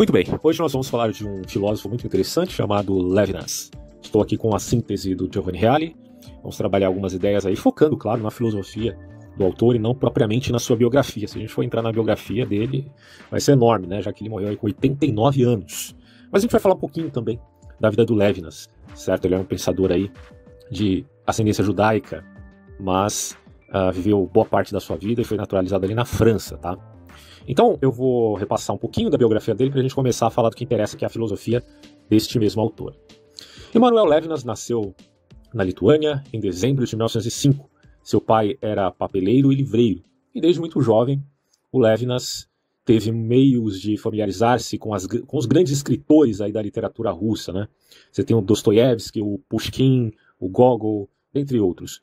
Muito bem, hoje nós vamos falar de um filósofo muito interessante chamado Levinas. Estou aqui com a síntese do Giovanni Reale. Vamos trabalhar algumas ideias aí, focando, claro, na filosofia do autor e não propriamente na sua biografia. Se a gente for entrar na biografia dele, vai ser enorme, né? Já que ele morreu aí com 89 anos. Mas a gente vai falar um pouquinho também da vida do Levinas, certo? Ele é um pensador aí de ascendência judaica, mas uh, viveu boa parte da sua vida e foi naturalizado ali na França, tá? Então, eu vou repassar um pouquinho da biografia dele para a gente começar a falar do que interessa, que é a filosofia deste mesmo autor. Emanuel Levinas nasceu na Lituânia em dezembro de 1905. Seu pai era papeleiro e livreiro, e desde muito jovem, o Levinas teve meios de familiarizar-se com, com, os grandes escritores aí da literatura russa. Né? Você tem o Dostoiévski, o Pushkin, o Gogol, entre outros.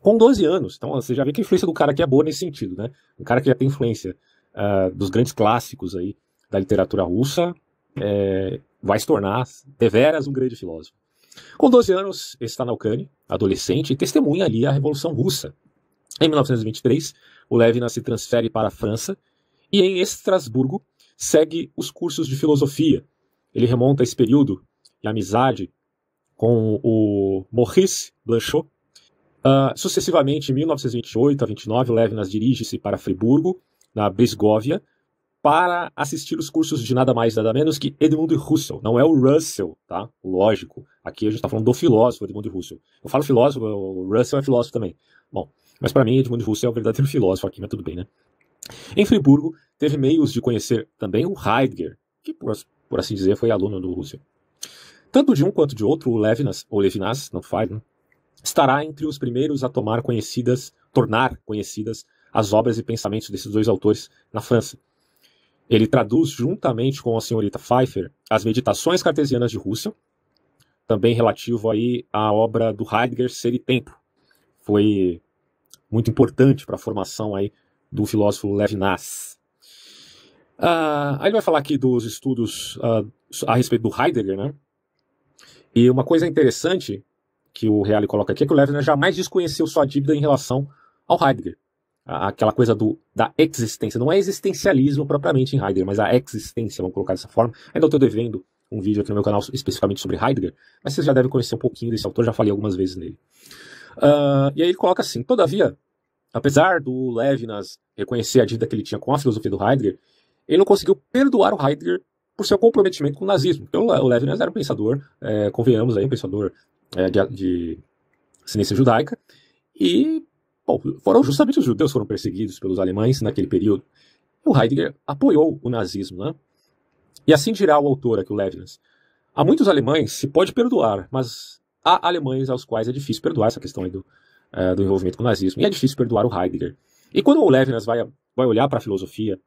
Com 12 anos, então você já vê que a influência do cara aqui é boa nesse sentido, né? Um cara que já tem influência uh, dos grandes clássicos aí da literatura russa, é, vai se tornar deveras um grande filósofo. Com 12 anos, está na Ucrânia, adolescente, e testemunha ali a Revolução Russa. Em 1923, o Levinas se transfere para a França e em Estrasburgo segue os cursos de filosofia. Ele remonta esse período e amizade com o Maurice Blanchot. Uh, sucessivamente, em 1928 a 29, Levinas dirige-se para Friburgo, na Brisgóvia, para assistir os cursos de nada mais nada menos que Edmund Russell. Não é o Russell, tá? Lógico. Aqui a gente está falando do filósofo Edmund Russell. Eu falo filósofo, o Russell é filósofo também. Bom, mas para mim Edmund Russell é o verdadeiro filósofo aqui, mas tudo bem, né? Em Friburgo, teve meios de conhecer também o Heidegger, que por, por assim dizer foi aluno do Russell. Tanto de um quanto de outro, o Levinas, ou Levinas, não faz, né? estará entre os primeiros a tomar conhecidas, tornar conhecidas as obras e pensamentos desses dois autores na França. Ele traduz, juntamente com a senhorita Pfeiffer, as meditações cartesianas de Rússia, também relativo aí à obra do Heidegger Ser e Tempo. Foi muito importante para a formação aí do filósofo Levinas. Ah, aí ele vai falar aqui dos estudos ah, a respeito do Heidegger, né? E uma coisa interessante que o Reale coloca aqui é que o Levinas jamais desconheceu sua dívida em relação ao Heidegger aquela coisa do, da existência. Não é existencialismo propriamente em Heidegger, mas a existência, vamos colocar dessa forma. Ainda estou devendo um vídeo aqui no meu canal especificamente sobre Heidegger, mas vocês já devem conhecer um pouquinho desse autor, já falei algumas vezes nele. Uh, e aí ele coloca assim: todavia, apesar do Levinas reconhecer a dívida que ele tinha com a filosofia do Heidegger, ele não conseguiu perdoar o Heidegger por seu comprometimento com o nazismo. Então o Levinas era um pensador, é, convenhamos aí, um pensador é, de, de, ciência judaica, e Bom, foram justamente os judeus que foram perseguidos pelos alemães naquele período. O Heidegger apoiou o nazismo, né? E assim dirá o autor aqui, o Levinas. Há muitos alemães se pode perdoar, mas há alemães aos quais é difícil perdoar essa questão do, uh, do envolvimento com o nazismo. E é difícil perdoar o Heidegger. E quando o Levinas vai, vai olhar para a filosofia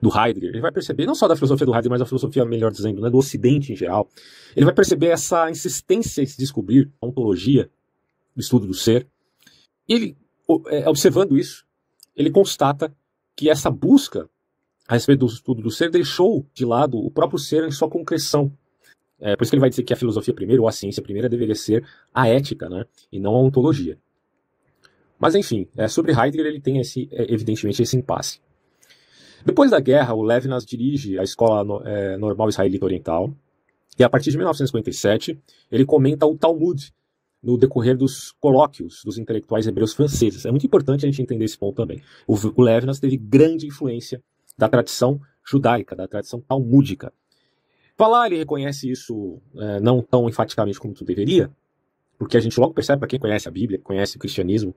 do Heidegger, ele vai perceber, não só da filosofia do Heidegger, mas da filosofia, melhor dizendo, né, do Ocidente em geral, ele vai perceber essa insistência em se descobrir a ontologia, o estudo do ser. E ele é, observando isso, ele constata que essa busca a respeito do estudo do ser deixou de lado o próprio ser em sua concreção. É, por isso que ele vai dizer que a filosofia primeiro, ou a ciência primeira, deveria ser a ética, né? E não a ontologia. Mas enfim, é, sobre Heidegger ele tem esse, é, evidentemente esse impasse. Depois da guerra, o Levinas dirige a Escola no, é, Normal Israelita Oriental, e a partir de 1957 ele comenta o Talmud, no decorrer dos colóquios dos intelectuais hebreus franceses. É muito importante a gente entender esse ponto também. O, Levinas teve grande influência da tradição judaica, da tradição talmúdica. Falar, ele reconhece isso é, não tão enfaticamente como tu deveria, porque a gente logo percebe, para quem conhece a Bíblia, conhece o cristianismo,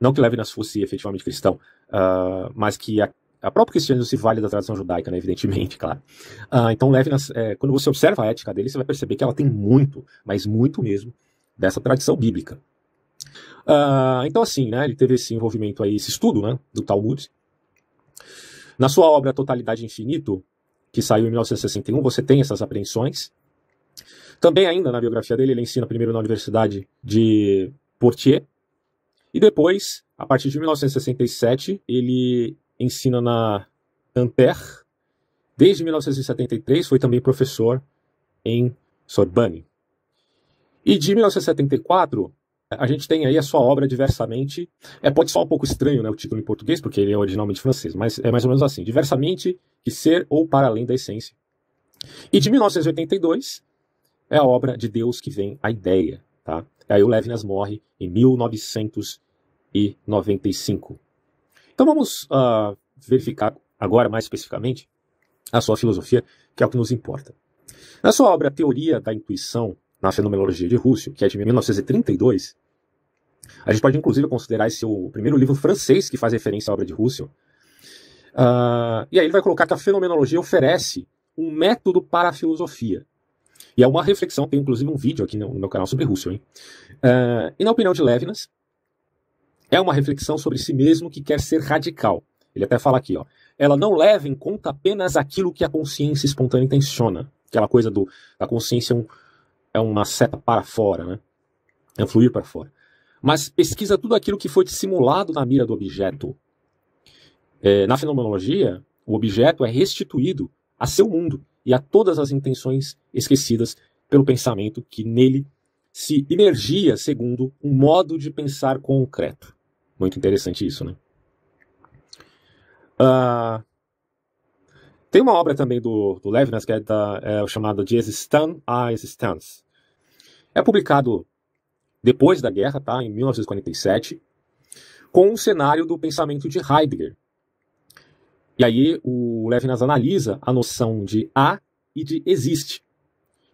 não que Levinas fosse efetivamente cristão, uh, mas que a, a própria cristianismo se vale da tradição judaica, né, evidentemente, claro. Uh, então Levinas, é, quando você observa a ética dele, você vai perceber que ela tem muito, mas muito mesmo, dessa tradição bíblica. Ah, então, assim, né, ele teve esse envolvimento aí, esse estudo né, do Talmud. Na sua obra Totalidade Infinito, que saiu em 1961, você tem essas apreensões. Também, ainda na biografia dele, ele ensina primeiro na Universidade de Portier, e depois, a partir de 1967, ele ensina na Ampère. Desde 1973, foi também professor em Sorbonne. E de 1974, a gente tem aí a sua obra diversamente. É, pode ser um pouco estranho né, o título em português, porque ele é originalmente francês, mas é mais ou menos assim: Diversamente que ser ou para além da essência. E de 1982 é a obra de Deus que vem a ideia. Tá? Aí o Levinas morre em 1995. Então vamos uh, verificar agora mais especificamente a sua filosofia, que é o que nos importa. Na sua obra Teoria da Intuição, na fenomenologia de Rússio, que é de 1932, a gente pode inclusive considerar esse o primeiro livro francês que faz referência à obra de Russell. Uh, ah, e aí ele vai colocar que a fenomenologia oferece um método para a filosofia. E é uma reflexão, tem inclusive um vídeo aqui no, no meu canal sobre Russell. Hein? Uh, e na opinião de Levinas, é uma reflexão sobre si mesmo que quer ser radical. Ele até fala aqui, ó. Ela não leva em conta apenas aquilo que a consciência espontânea intenciona. Aquela coisa do, da consciência um, é uma seta para fora, né? É fluir para fora. Mas pesquisa tudo aquilo que foi dissimulado na mira do objeto. É, na fenomenologia, o objeto é restituído a seu mundo e a todas as intenções esquecidas pelo pensamento que nele se energia segundo um modo de pensar concreto. Muito interessante isso, né? Uh, tem uma obra também do, do Levinas que é, da, é chamada de Existan à Existence. É publicado depois da guerra, tá, em 1947, com um cenário do pensamento de Heidegger. E aí o Levinas analisa a noção de há e de existe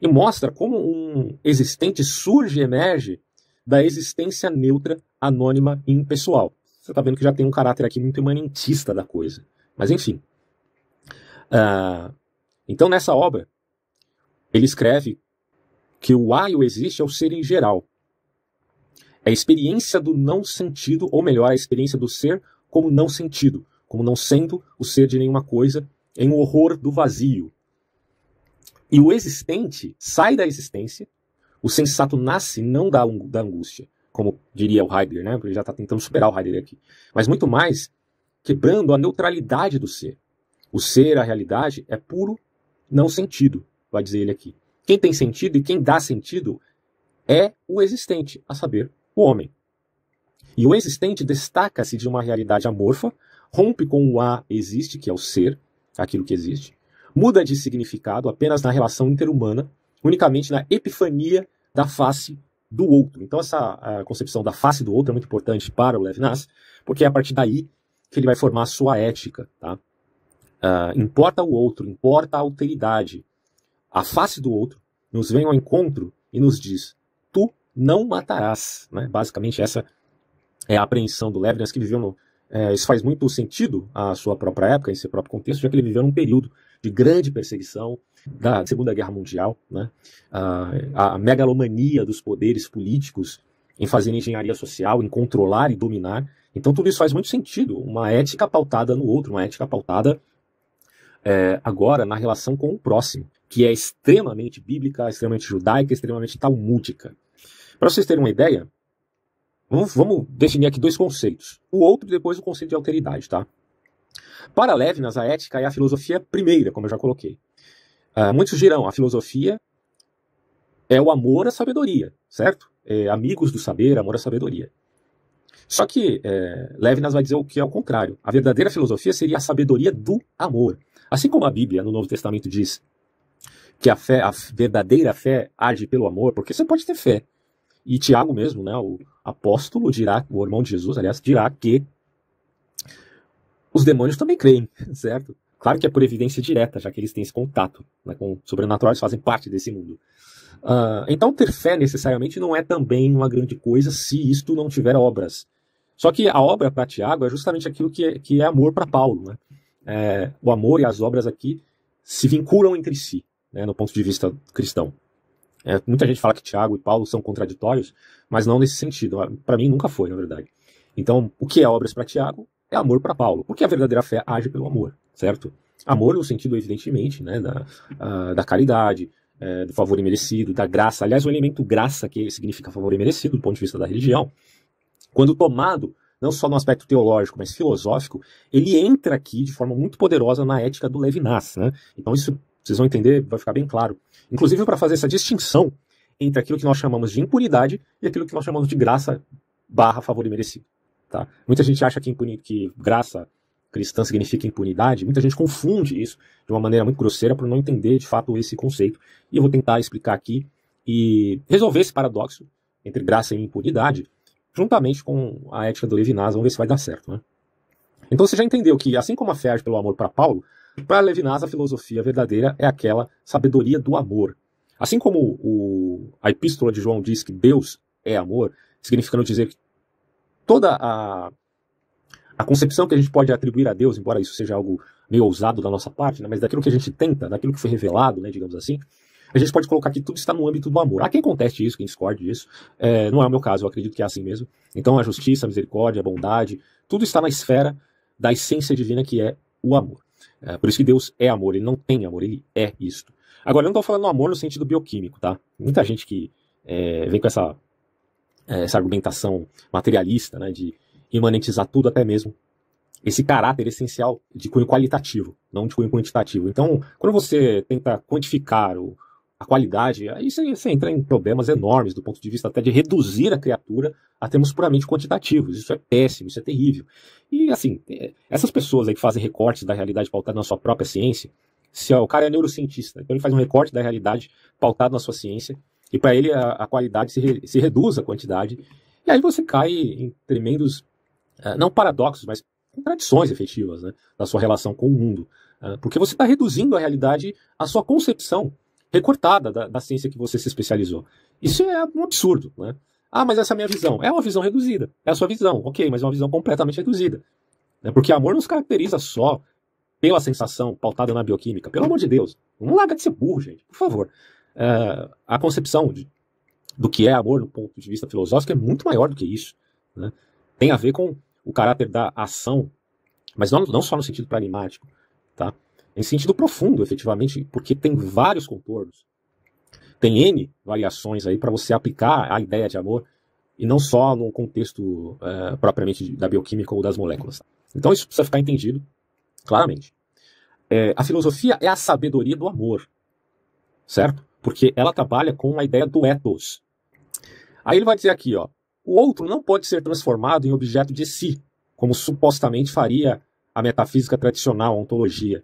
e mostra como um existente surge e emerge da existência neutra, anônima e impessoal. Você está vendo que já tem um caráter aqui muito imanentista da coisa. Mas enfim, Uh, então, nessa obra, ele escreve que o há e o existe é o ser em geral. É a experiência do não sentido, ou melhor, a experiência do ser como não sentido, como não sendo o ser de nenhuma coisa, em um horror do vazio. E o existente sai da existência, o sensato nasce não da, da angústia, como diria o Heidegger, né? Porque ele já está tentando superar o Heidegger aqui. Mas muito mais, quebrando a neutralidade do ser. O ser, a realidade, é puro não sentido, vai dizer ele aqui. Quem tem sentido e quem dá sentido é o existente, a saber, o homem. E o existente destaca-se de uma realidade amorfa, rompe com o a existe, que é o ser, aquilo que existe, muda de significado apenas na relação interhumana, unicamente na epifania da face do outro. Então essa concepção da face do outro é muito importante para o Levinas, porque é a partir daí que ele vai formar a sua ética, tá? Uh, importa o outro, importa a alteridade. A face do outro nos vem ao encontro e nos diz: Tu não matarás. Né? Basicamente, essa é a apreensão do Levinas que viveu no. É, isso faz muito sentido à sua própria época, em seu próprio contexto, já que ele viveu num período de grande perseguição da Segunda Guerra Mundial, né? Ah, a megalomania dos poderes políticos em fazer engenharia social, em controlar e dominar. Então, tudo isso faz muito sentido. Uma ética pautada no outro, uma ética pautada é, agora na relação com o próximo, que é extremamente bíblica, extremamente judaica, extremamente talmúdica. Para vocês terem uma ideia, vamos, vamos definir aqui dois conceitos. O outro depois o conceito de alteridade, tá? Para Levinas, a ética é a filosofia primeira, como eu já coloquei. Uh, muitos dirão, a filosofia é o amor à sabedoria, certo? É, amigos do saber, amor à sabedoria. Só que é, Levinas vai dizer o que é o contrário. A verdadeira filosofia seria a sabedoria do amor. Assim como a Bíblia no Novo Testamento diz que a fé, a verdadeira fé age pelo amor, porque você pode ter fé. E Tiago mesmo, né, o apóstolo dirá, o irmão de Jesus, aliás, dirá que os demônios também creem, certo? Claro que é por evidência direta, já que eles têm esse contato né, com sobrenaturais, fazem parte desse mundo. Uh, então, ter fé necessariamente não é também uma grande coisa se isto não tiver obras. Só que a obra para Tiago é justamente aquilo que é, que é amor para Paulo. Né? é, o amor e as obras aqui se vinculam entre si, né, no ponto de vista cristão. É, muita gente fala que Tiago e Paulo são contraditórios, mas não nesse sentido. Para mim, nunca foi, na verdade. Então, o que é obras para Tiago é amor para Paulo, porque a verdadeira fé age pelo amor, certo? Amor no sentido, evidentemente, né, da, a, da caridade, é, do favor imerecido, da graça. Aliás, o elemento graça, que significa favor imerecido do ponto de vista da religião, quando tomado não só no aspecto teológico, mas filosófico, ele entra aqui de forma muito poderosa na ética do Levinas. Né? Então, isso vocês vão entender, vai ficar bem claro. Inclusive, para fazer essa distinção entre aquilo que nós chamamos de impunidade e aquilo que nós chamamos de graça barra favor e merecido. Tá? Muita gente acha que, impuni que graça cristã significa impunidade, muita gente confunde isso de uma maneira muito grosseira por não entender de fato esse conceito. E eu vou tentar explicar aqui e resolver esse paradoxo entre graça e impunidade juntamente com a ética do Levinas, vamos ver se vai dar certo, né? Então você já entendeu que, assim como a fé pelo amor para Paulo, para Levinas a filosofia verdadeira é aquela sabedoria do amor. Assim como o, a epístola de João diz que Deus é amor, significando dizer que toda a, a concepção que a gente pode atribuir a Deus, embora isso seja algo meio ousado da nossa parte, né, mas daquilo que a gente tenta, daquilo que foi revelado, né, digamos assim, a gente pode colocar que tudo está no âmbito do amor. Há quem conteste isso, quem discorde disso. É, não é o meu caso, eu acredito que é assim mesmo. Então, a justiça, a misericórdia, a bondade, tudo está na esfera da essência divina que é o amor. É, por isso que Deus é amor, ele não tem amor, ele é isto. Agora, eu não estou falando amor no sentido bioquímico, tá? Muita gente que é, vem com essa, é, essa argumentação materialista, né, de imanentizar tudo até mesmo esse caráter essencial de cunho qualitativo, não de cunho quantitativo. Então, quando você tenta quantificar ou a qualidade, aí você, entra em problemas enormes do ponto de vista até de reduzir a criatura a termos puramente quantitativos. Isso é péssimo, isso é terrível. E assim, é, essas pessoas aí que fazem recortes da realidade pautada na sua própria ciência, se ó, o cara é neurocientista, então ele faz um recorte da realidade pautado na sua ciência, e para ele a, a qualidade se, re, se, reduz à quantidade, e aí você cai em tremendos, é, não paradoxos, mas contradições efetivas né, da sua relação com o mundo. Ah, porque você está reduzindo a realidade à sua concepção recortada da, da ciência que você se especializou. Isso é um absurdo, né? Ah, mas essa é a minha visão. É uma visão reduzida. É a sua visão. Ok, mas é uma visão completamente reduzida. Né? Porque amor não se caracteriza só pela sensação pautada na bioquímica. Pelo amor de Deus. Não larga de ser burro, gente. Por favor. É, a concepção de, do que é amor do ponto de vista filosófico é muito maior do que isso. Né? Tem a ver com o caráter da ação, mas não, não só no sentido pragmático. Tá? em sentido profundo, efetivamente, porque tem vários contornos. Tem N variações aí para você aplicar a ideia de amor e não só no contexto é, propriamente da bioquímica ou das moléculas. Então isso precisa ficar entendido claramente. É, a filosofia é a sabedoria do amor, certo? Porque ela trabalha com a ideia do ethos. Aí ele vai dizer aqui, ó, o outro não pode ser transformado em objeto de si, como supostamente faria a metafísica tradicional, a ontologia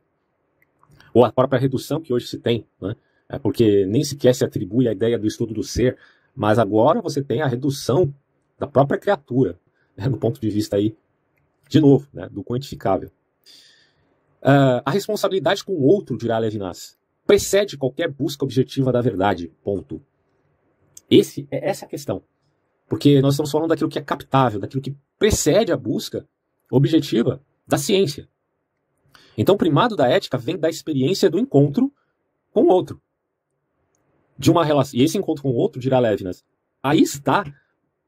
ou a própria redução que hoje se tem, né? é porque nem sequer se atribui a ideia do estudo do ser, mas agora você tem a redução da própria criatura, né? ponto de vista aí, de novo, né? do quantificável. Uh, a responsabilidade com o outro, dirá Levinas, precede qualquer busca objetiva da verdade, ponto. Esse, é, essa é a questão. Porque nós estamos falando daquilo que é captável, daquilo que precede a busca objetiva da ciência. Então, o primado da ética vem da experiência do encontro com o outro. De uma relação, e esse encontro com o outro, dirá Levinas, aí está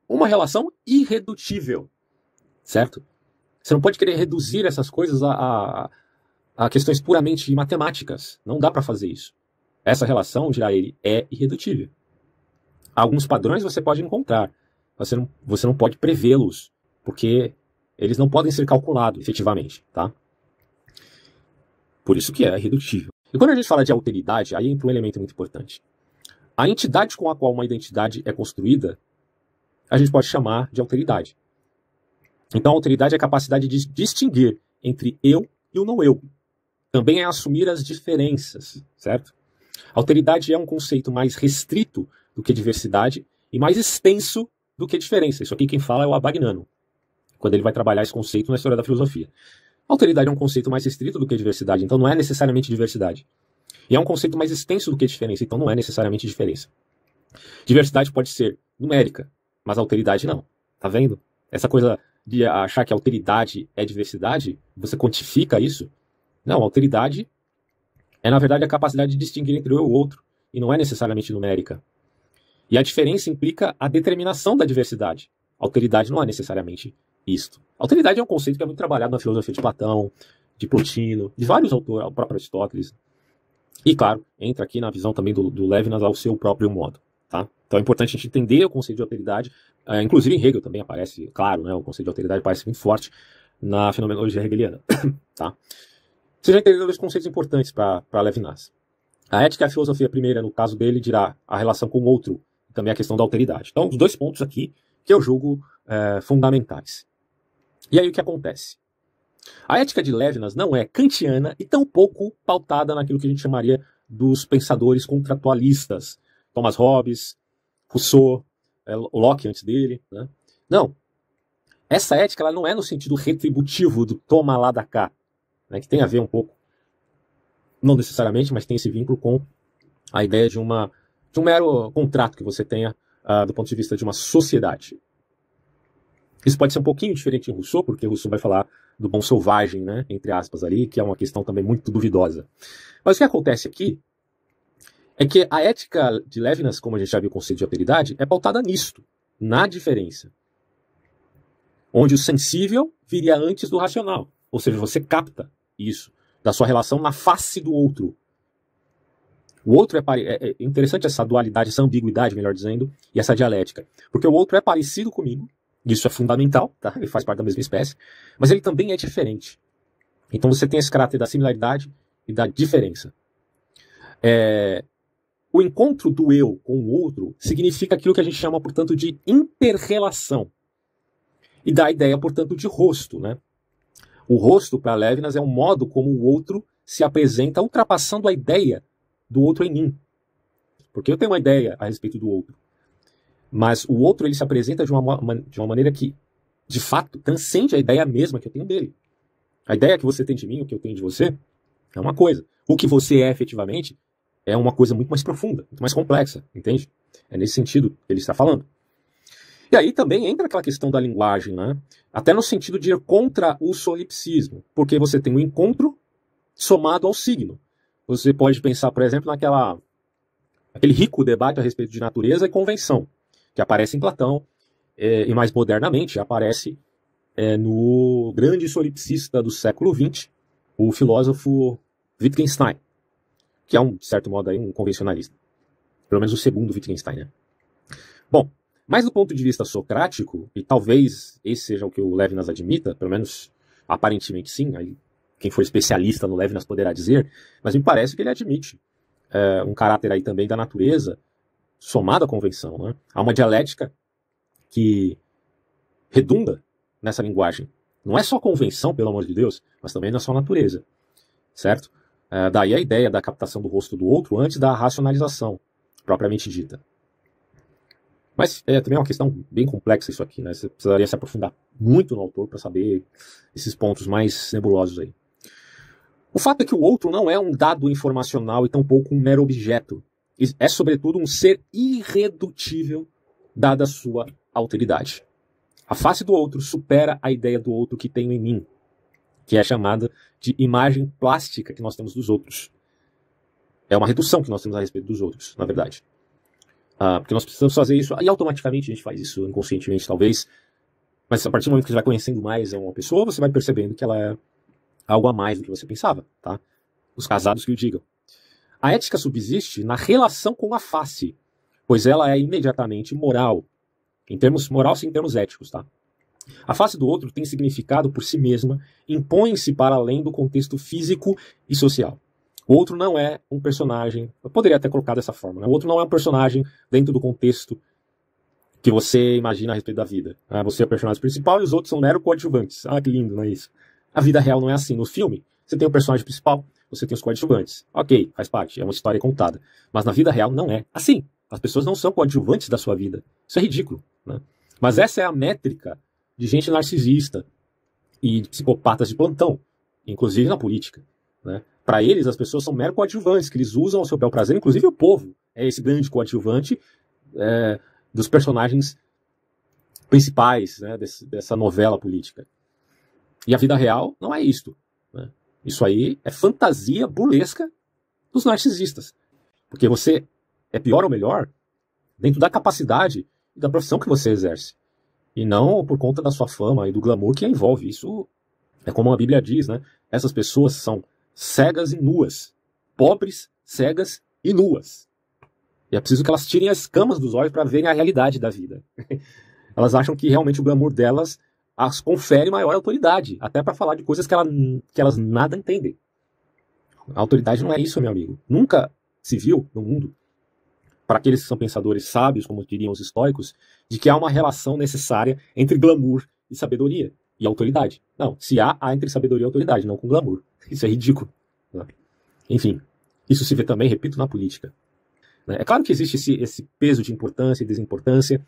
uma relação irredutível, certo? Você não pode querer reduzir essas coisas a, a, a questões puramente matemáticas. Não dá para fazer isso. Essa relação, dirá ele, é irredutível. Alguns padrões você pode encontrar, você não, você não pode prevê-los, porque eles não podem ser calculados efetivamente, tá? Por isso que é irredutível. E quando a gente fala de alteridade, aí entra um elemento muito importante. A entidade com a qual uma identidade é construída, a gente pode chamar de alteridade. Então, a alteridade é a capacidade de distinguir entre eu e o não eu. Também é assumir as diferenças, certo? Alteridade é um conceito mais restrito do que diversidade e mais extenso do que diferença. Isso aqui quem fala é o Abagnano, quando ele vai trabalhar esse conceito na história da filosofia. Alteridade é um conceito mais restrito do que diversidade, então não é necessariamente diversidade. E é um conceito mais extenso do que diferença, então não é necessariamente diferença. Diversidade pode ser numérica, mas alteridade não. Tá vendo? Essa coisa de achar que alteridade é diversidade, você quantifica isso? Não, alteridade é, na verdade, a capacidade de distinguir entre um e o outro, e não é necessariamente numérica. E a diferença implica a determinação da diversidade. Alteridade não é necessariamente isto. Alteridade é um conceito que é muito trabalhado na filosofia de Platão, de Plotino, de vários autores, o próprio Aristóteles. E, claro, entra aqui na visão também do, do Levinas ao seu próprio modo. Tá? Então é importante a gente entender o conceito de alteridade. É, inclusive em Hegel também aparece, claro, né, o conceito de alteridade aparece muito forte na fenomenologia hegeliana. tá? Você já entendeu dois conceitos importantes para Levinas. A ética e a filosofia primeira, no caso dele, dirá a relação com o outro, e também a questão da alteridade. Então, os dois pontos aqui que eu julgo é, fundamentais. E aí o que acontece? A ética de Levinas não é kantiana e tampouco pautada naquilo que a gente chamaria dos pensadores contratualistas, Thomas Hobbes, Rousseau, eh, Locke antes dele. Né? Não. Essa ética ela não é no sentido retributivo do toma lá da cá, né, que tem a ver um pouco, não necessariamente, mas tem esse vínculo com a ideia de, uma, de um mero contrato que você tenha uh, do ponto de vista de uma sociedade. Isso pode ser um pouquinho diferente em Rousseau, porque Rousseau vai falar do bom selvagem, né, entre aspas ali, que é uma questão também muito duvidosa. Mas o que acontece aqui é que a ética de Levinas, como a gente já viu o conceito de alteridade, é pautada nisto, na diferença. Onde o sensível viria antes do racional. Ou seja, você capta isso da sua relação na face do outro. O outro é, é, é interessante essa dualidade, essa ambiguidade, melhor dizendo, e essa dialética. Porque o outro é parecido comigo, isso é fundamental, tá? Ele faz parte da mesma espécie, mas ele também é diferente. Então você tem esse caráter da similaridade e da diferença. É... O encontro do eu com o outro significa aquilo que a gente chama, portanto, de interrelação. E dá a ideia, portanto, de rosto, né? O rosto, para Levinas, é um modo como o outro se apresenta ultrapassando a ideia do outro em mim. Porque eu tenho uma ideia a respeito do outro. Mas o outro ele se apresenta de uma, de uma maneira que, de fato, transcende a ideia mesma que eu tenho dele. A ideia que você tem de mim, o que eu tenho de você, é uma coisa. O que você é efetivamente é uma coisa muito mais profunda, muito mais complexa, entende? É nesse sentido que ele está falando. E aí também entra aquela questão da linguagem, né? Até no sentido de ir contra o solipsismo, porque você tem o um encontro somado ao signo. Você pode pensar, por exemplo, naquela aquele rico debate a respeito de natureza e convenção que aparece em Platão é, e mais modernamente aparece é, no grande solipsista do século XX, o filósofo Wittgenstein, que é, um, de certo modo, aí, um convencionalista. Pelo menos o segundo Wittgenstein, né? Bom, mas do ponto de vista socrático, e talvez esse seja o que o Levinas admita, pelo menos aparentemente sim, aí quem for especialista no Levinas poderá dizer, mas me parece que ele admite é, um caráter aí também da natureza somado à convenção. Né? Há uma dialética que redunda nessa linguagem. Não é só convenção, pelo amor de Deus, mas também na é sua natureza, certo? É, daí a ideia da captação do rosto do outro antes da racionalização propriamente dita. Mas é também é uma questão bem complexa isso aqui, né? Você precisaria se aprofundar muito no autor para saber esses pontos mais nebulosos aí. O fato é que o outro não é um dado informacional e tampouco um mero objeto, é, sobretudo, um ser irredutível, dada a sua alteridade. A face do outro supera a ideia do outro que tenho em mim, que é chamada de imagem plástica que nós temos dos outros. É uma redução que nós temos a respeito dos outros, na verdade. Ah, porque nós precisamos fazer isso, e automaticamente a gente faz isso inconscientemente, talvez. Mas a partir do momento que você vai conhecendo mais uma pessoa, você vai percebendo que ela é algo a mais do que você pensava, tá? Os casados que o digam. A ética subsiste na relação com a face, pois ela é imediatamente moral, em termos moral sim, em termos éticos, tá? A face do outro tem significado por si mesma, impõe-se para além do contexto físico e social. O outro não é um personagem, eu poderia até colocar dessa forma, né? o outro não é um personagem dentro do contexto que você imagina a respeito da vida. Ah, você é o personagem principal e os outros são mero coadjuvantes. Ah, que lindo, não é isso? A vida real não é assim. No filme, você tem o personagem principal, você tem os coadjuvantes. Ok, faz parte, é uma história contada. Mas na vida real não é assim. As pessoas não são coadjuvantes da sua vida. Isso é ridículo. Né? Mas essa é a métrica de gente narcisista e psicopatas de plantão, inclusive na política. Né? Para eles, as pessoas são mero coadjuvantes, que eles usam ao seu bel prazer, inclusive o povo é esse grande coadjuvante é, dos personagens principais né, desse, dessa novela política. E a vida real não é isto. Isso aí é fantasia burlesca dos narcisistas. Porque você é pior ou melhor dentro da capacidade e da profissão que você exerce. E não por conta da sua fama e do glamour que a envolve. Isso é como a Bíblia diz, né? Essas pessoas são cegas e nuas. Pobres, cegas e nuas. E é preciso que elas tirem as escamas dos olhos para verem a realidade da vida. elas acham que realmente o glamour delas as confere maior autoridade, até para falar de coisas que, ela, que elas nada entendem. A autoridade não é isso, meu amigo. Nunca se viu no mundo, para aqueles que são pensadores sábios, como diriam os estoicos, de que há uma relação necessária entre glamour e sabedoria e autoridade. Não, se há, há entre sabedoria e autoridade, não com glamour. Isso é ridículo. Né? Enfim, isso se vê também, repito, na política. Né? É claro que existe esse, esse peso de importância e desimportância,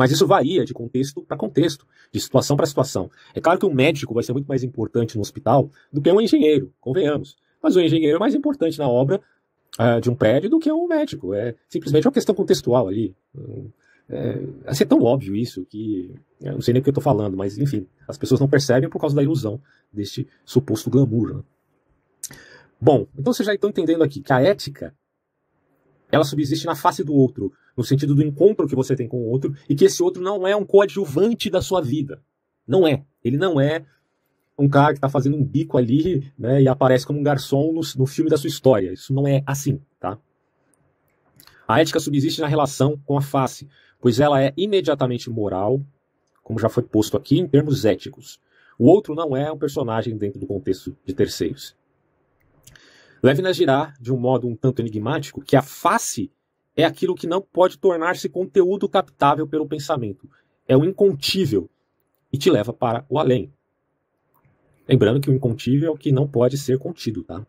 mas isso varia de contexto para contexto, de situação para situação. É claro que um médico vai ser muito mais importante no hospital do que um engenheiro, convenhamos. Mas o engenheiro é mais importante na obra uh, de um prédio do que um médico. É simplesmente uma questão contextual ali. É, é ser assim, é tão óbvio isso que eu não sei nem o que eu estou falando, mas enfim, as pessoas não percebem por causa da ilusão deste suposto glamour. Né? Bom, então vocês já estão entendendo aqui que a ética ela subsiste na face do outro, no sentido do encontro que você tem com o outro, e que esse outro não é um coadjuvante da sua vida. Não é. Ele não é um cara que está fazendo um bico ali né, e aparece como um garçom no, no filme da sua história. Isso não é assim, tá? A ética subsiste na relação com a face, pois ela é imediatamente moral, como já foi posto aqui, em termos éticos. O outro não é um personagem dentro do contexto de terceiros. Levinas girar de um modo um tanto enigmático, que a face é aquilo que não pode tornar-se conteúdo captável pelo pensamento. É o incontível e te leva para o além. Lembrando que o incontível é o que não pode ser contido, tá?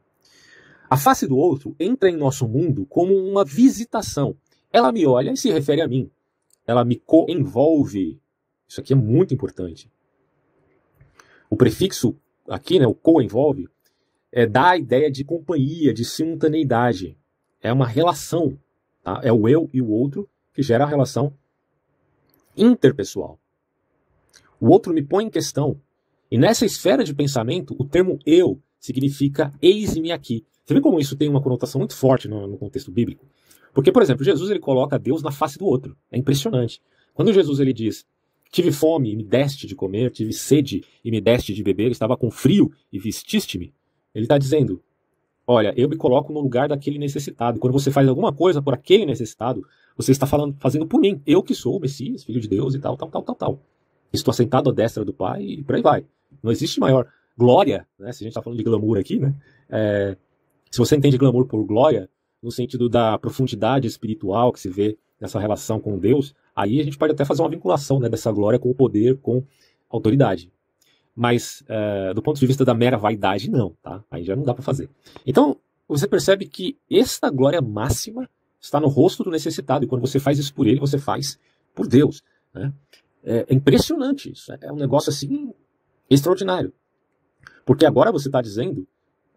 A face do outro entra em nosso mundo como uma visitação. Ela me olha e se refere a mim. Ela me co-envolve. Isso aqui é muito importante. O prefixo aqui, né, o co-envolve, é, dá a ideia de companhia, de simultaneidade. É uma relação. Tá? É o eu e o outro que gera a relação interpessoal. O outro me põe em questão. E nessa esfera de pensamento, o termo eu significa eis-me aqui. Você vê como isso tem uma conotação muito forte no, no, contexto bíblico? Porque, por exemplo, Jesus ele coloca Deus na face do outro. É impressionante. Quando Jesus ele diz: Tive fome e me deste de comer, tive sede e me deste de beber, estava com frio e vestiste-me. Ele está dizendo: olha, eu me coloco no lugar daquele necessitado. Quando você faz alguma coisa por aquele necessitado, você está falando, fazendo por mim. Eu que sou o Messias, filho de Deus e tal, tal, tal, tal, tal. Estou assentado à destra do Pai e por aí vai. Não existe maior glória, né? Se a gente está falando de glamour aqui, né? É, se você entende glamour por glória, no sentido da profundidade espiritual que se vê nessa relação com Deus, aí a gente pode até fazer uma vinculação né, dessa glória com o poder, com autoridade. Mas é, do ponto de vista da mera vaidade, não, tá? Aí já não dá para fazer. Então, você percebe que esta glória máxima está no rosto do necessitado. E quando você faz isso por ele, você faz por Deus. Né? É, é impressionante isso. É, é um negócio assim extraordinário. Porque agora você está dizendo,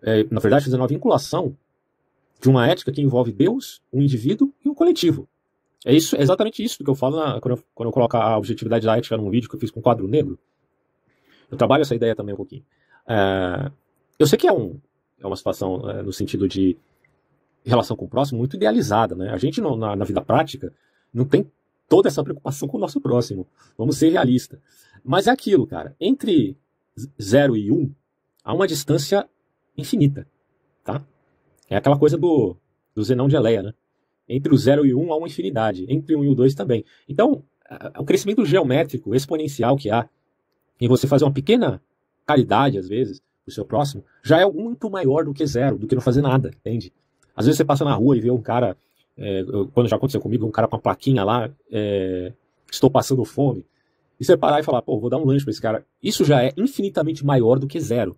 é, na verdade, fazendo uma vinculação de uma ética que envolve Deus, o um indivíduo e o um coletivo. É isso, é exatamente isso que eu falo na, quando, eu, quando, eu, coloco a objetividade da ética num vídeo que eu fiz com o quadro negro. Eu trabalho essa ideia também um pouquinho. Uh, eu sei que é, um, é uma situação uh, no sentido de relação com o próximo muito idealizada, né? A gente, na, na, vida prática, não tem toda essa preocupação com o nosso próximo. Vamos ser realistas. Mas é aquilo, cara. Entre 0 e 1, um, há uma distância infinita, tá? É aquela coisa do, do Zenão de Eleia, né? Entre o 0 e 1 um, há uma infinidade. Entre 1 um e o 2 também. Então, o é, crescimento geométrico exponencial que há em você fazer uma pequena caridade, às vezes, o seu próximo, já é muito maior do que zero, do que não fazer nada, entende? Às vezes você passa na rua e vê um cara, é, quando já aconteceu comigo, um cara com uma plaquinha lá, é, estou passando fome, e você parar e falar, pô, vou dar um lanche para esse cara, isso já é infinitamente maior do que zero.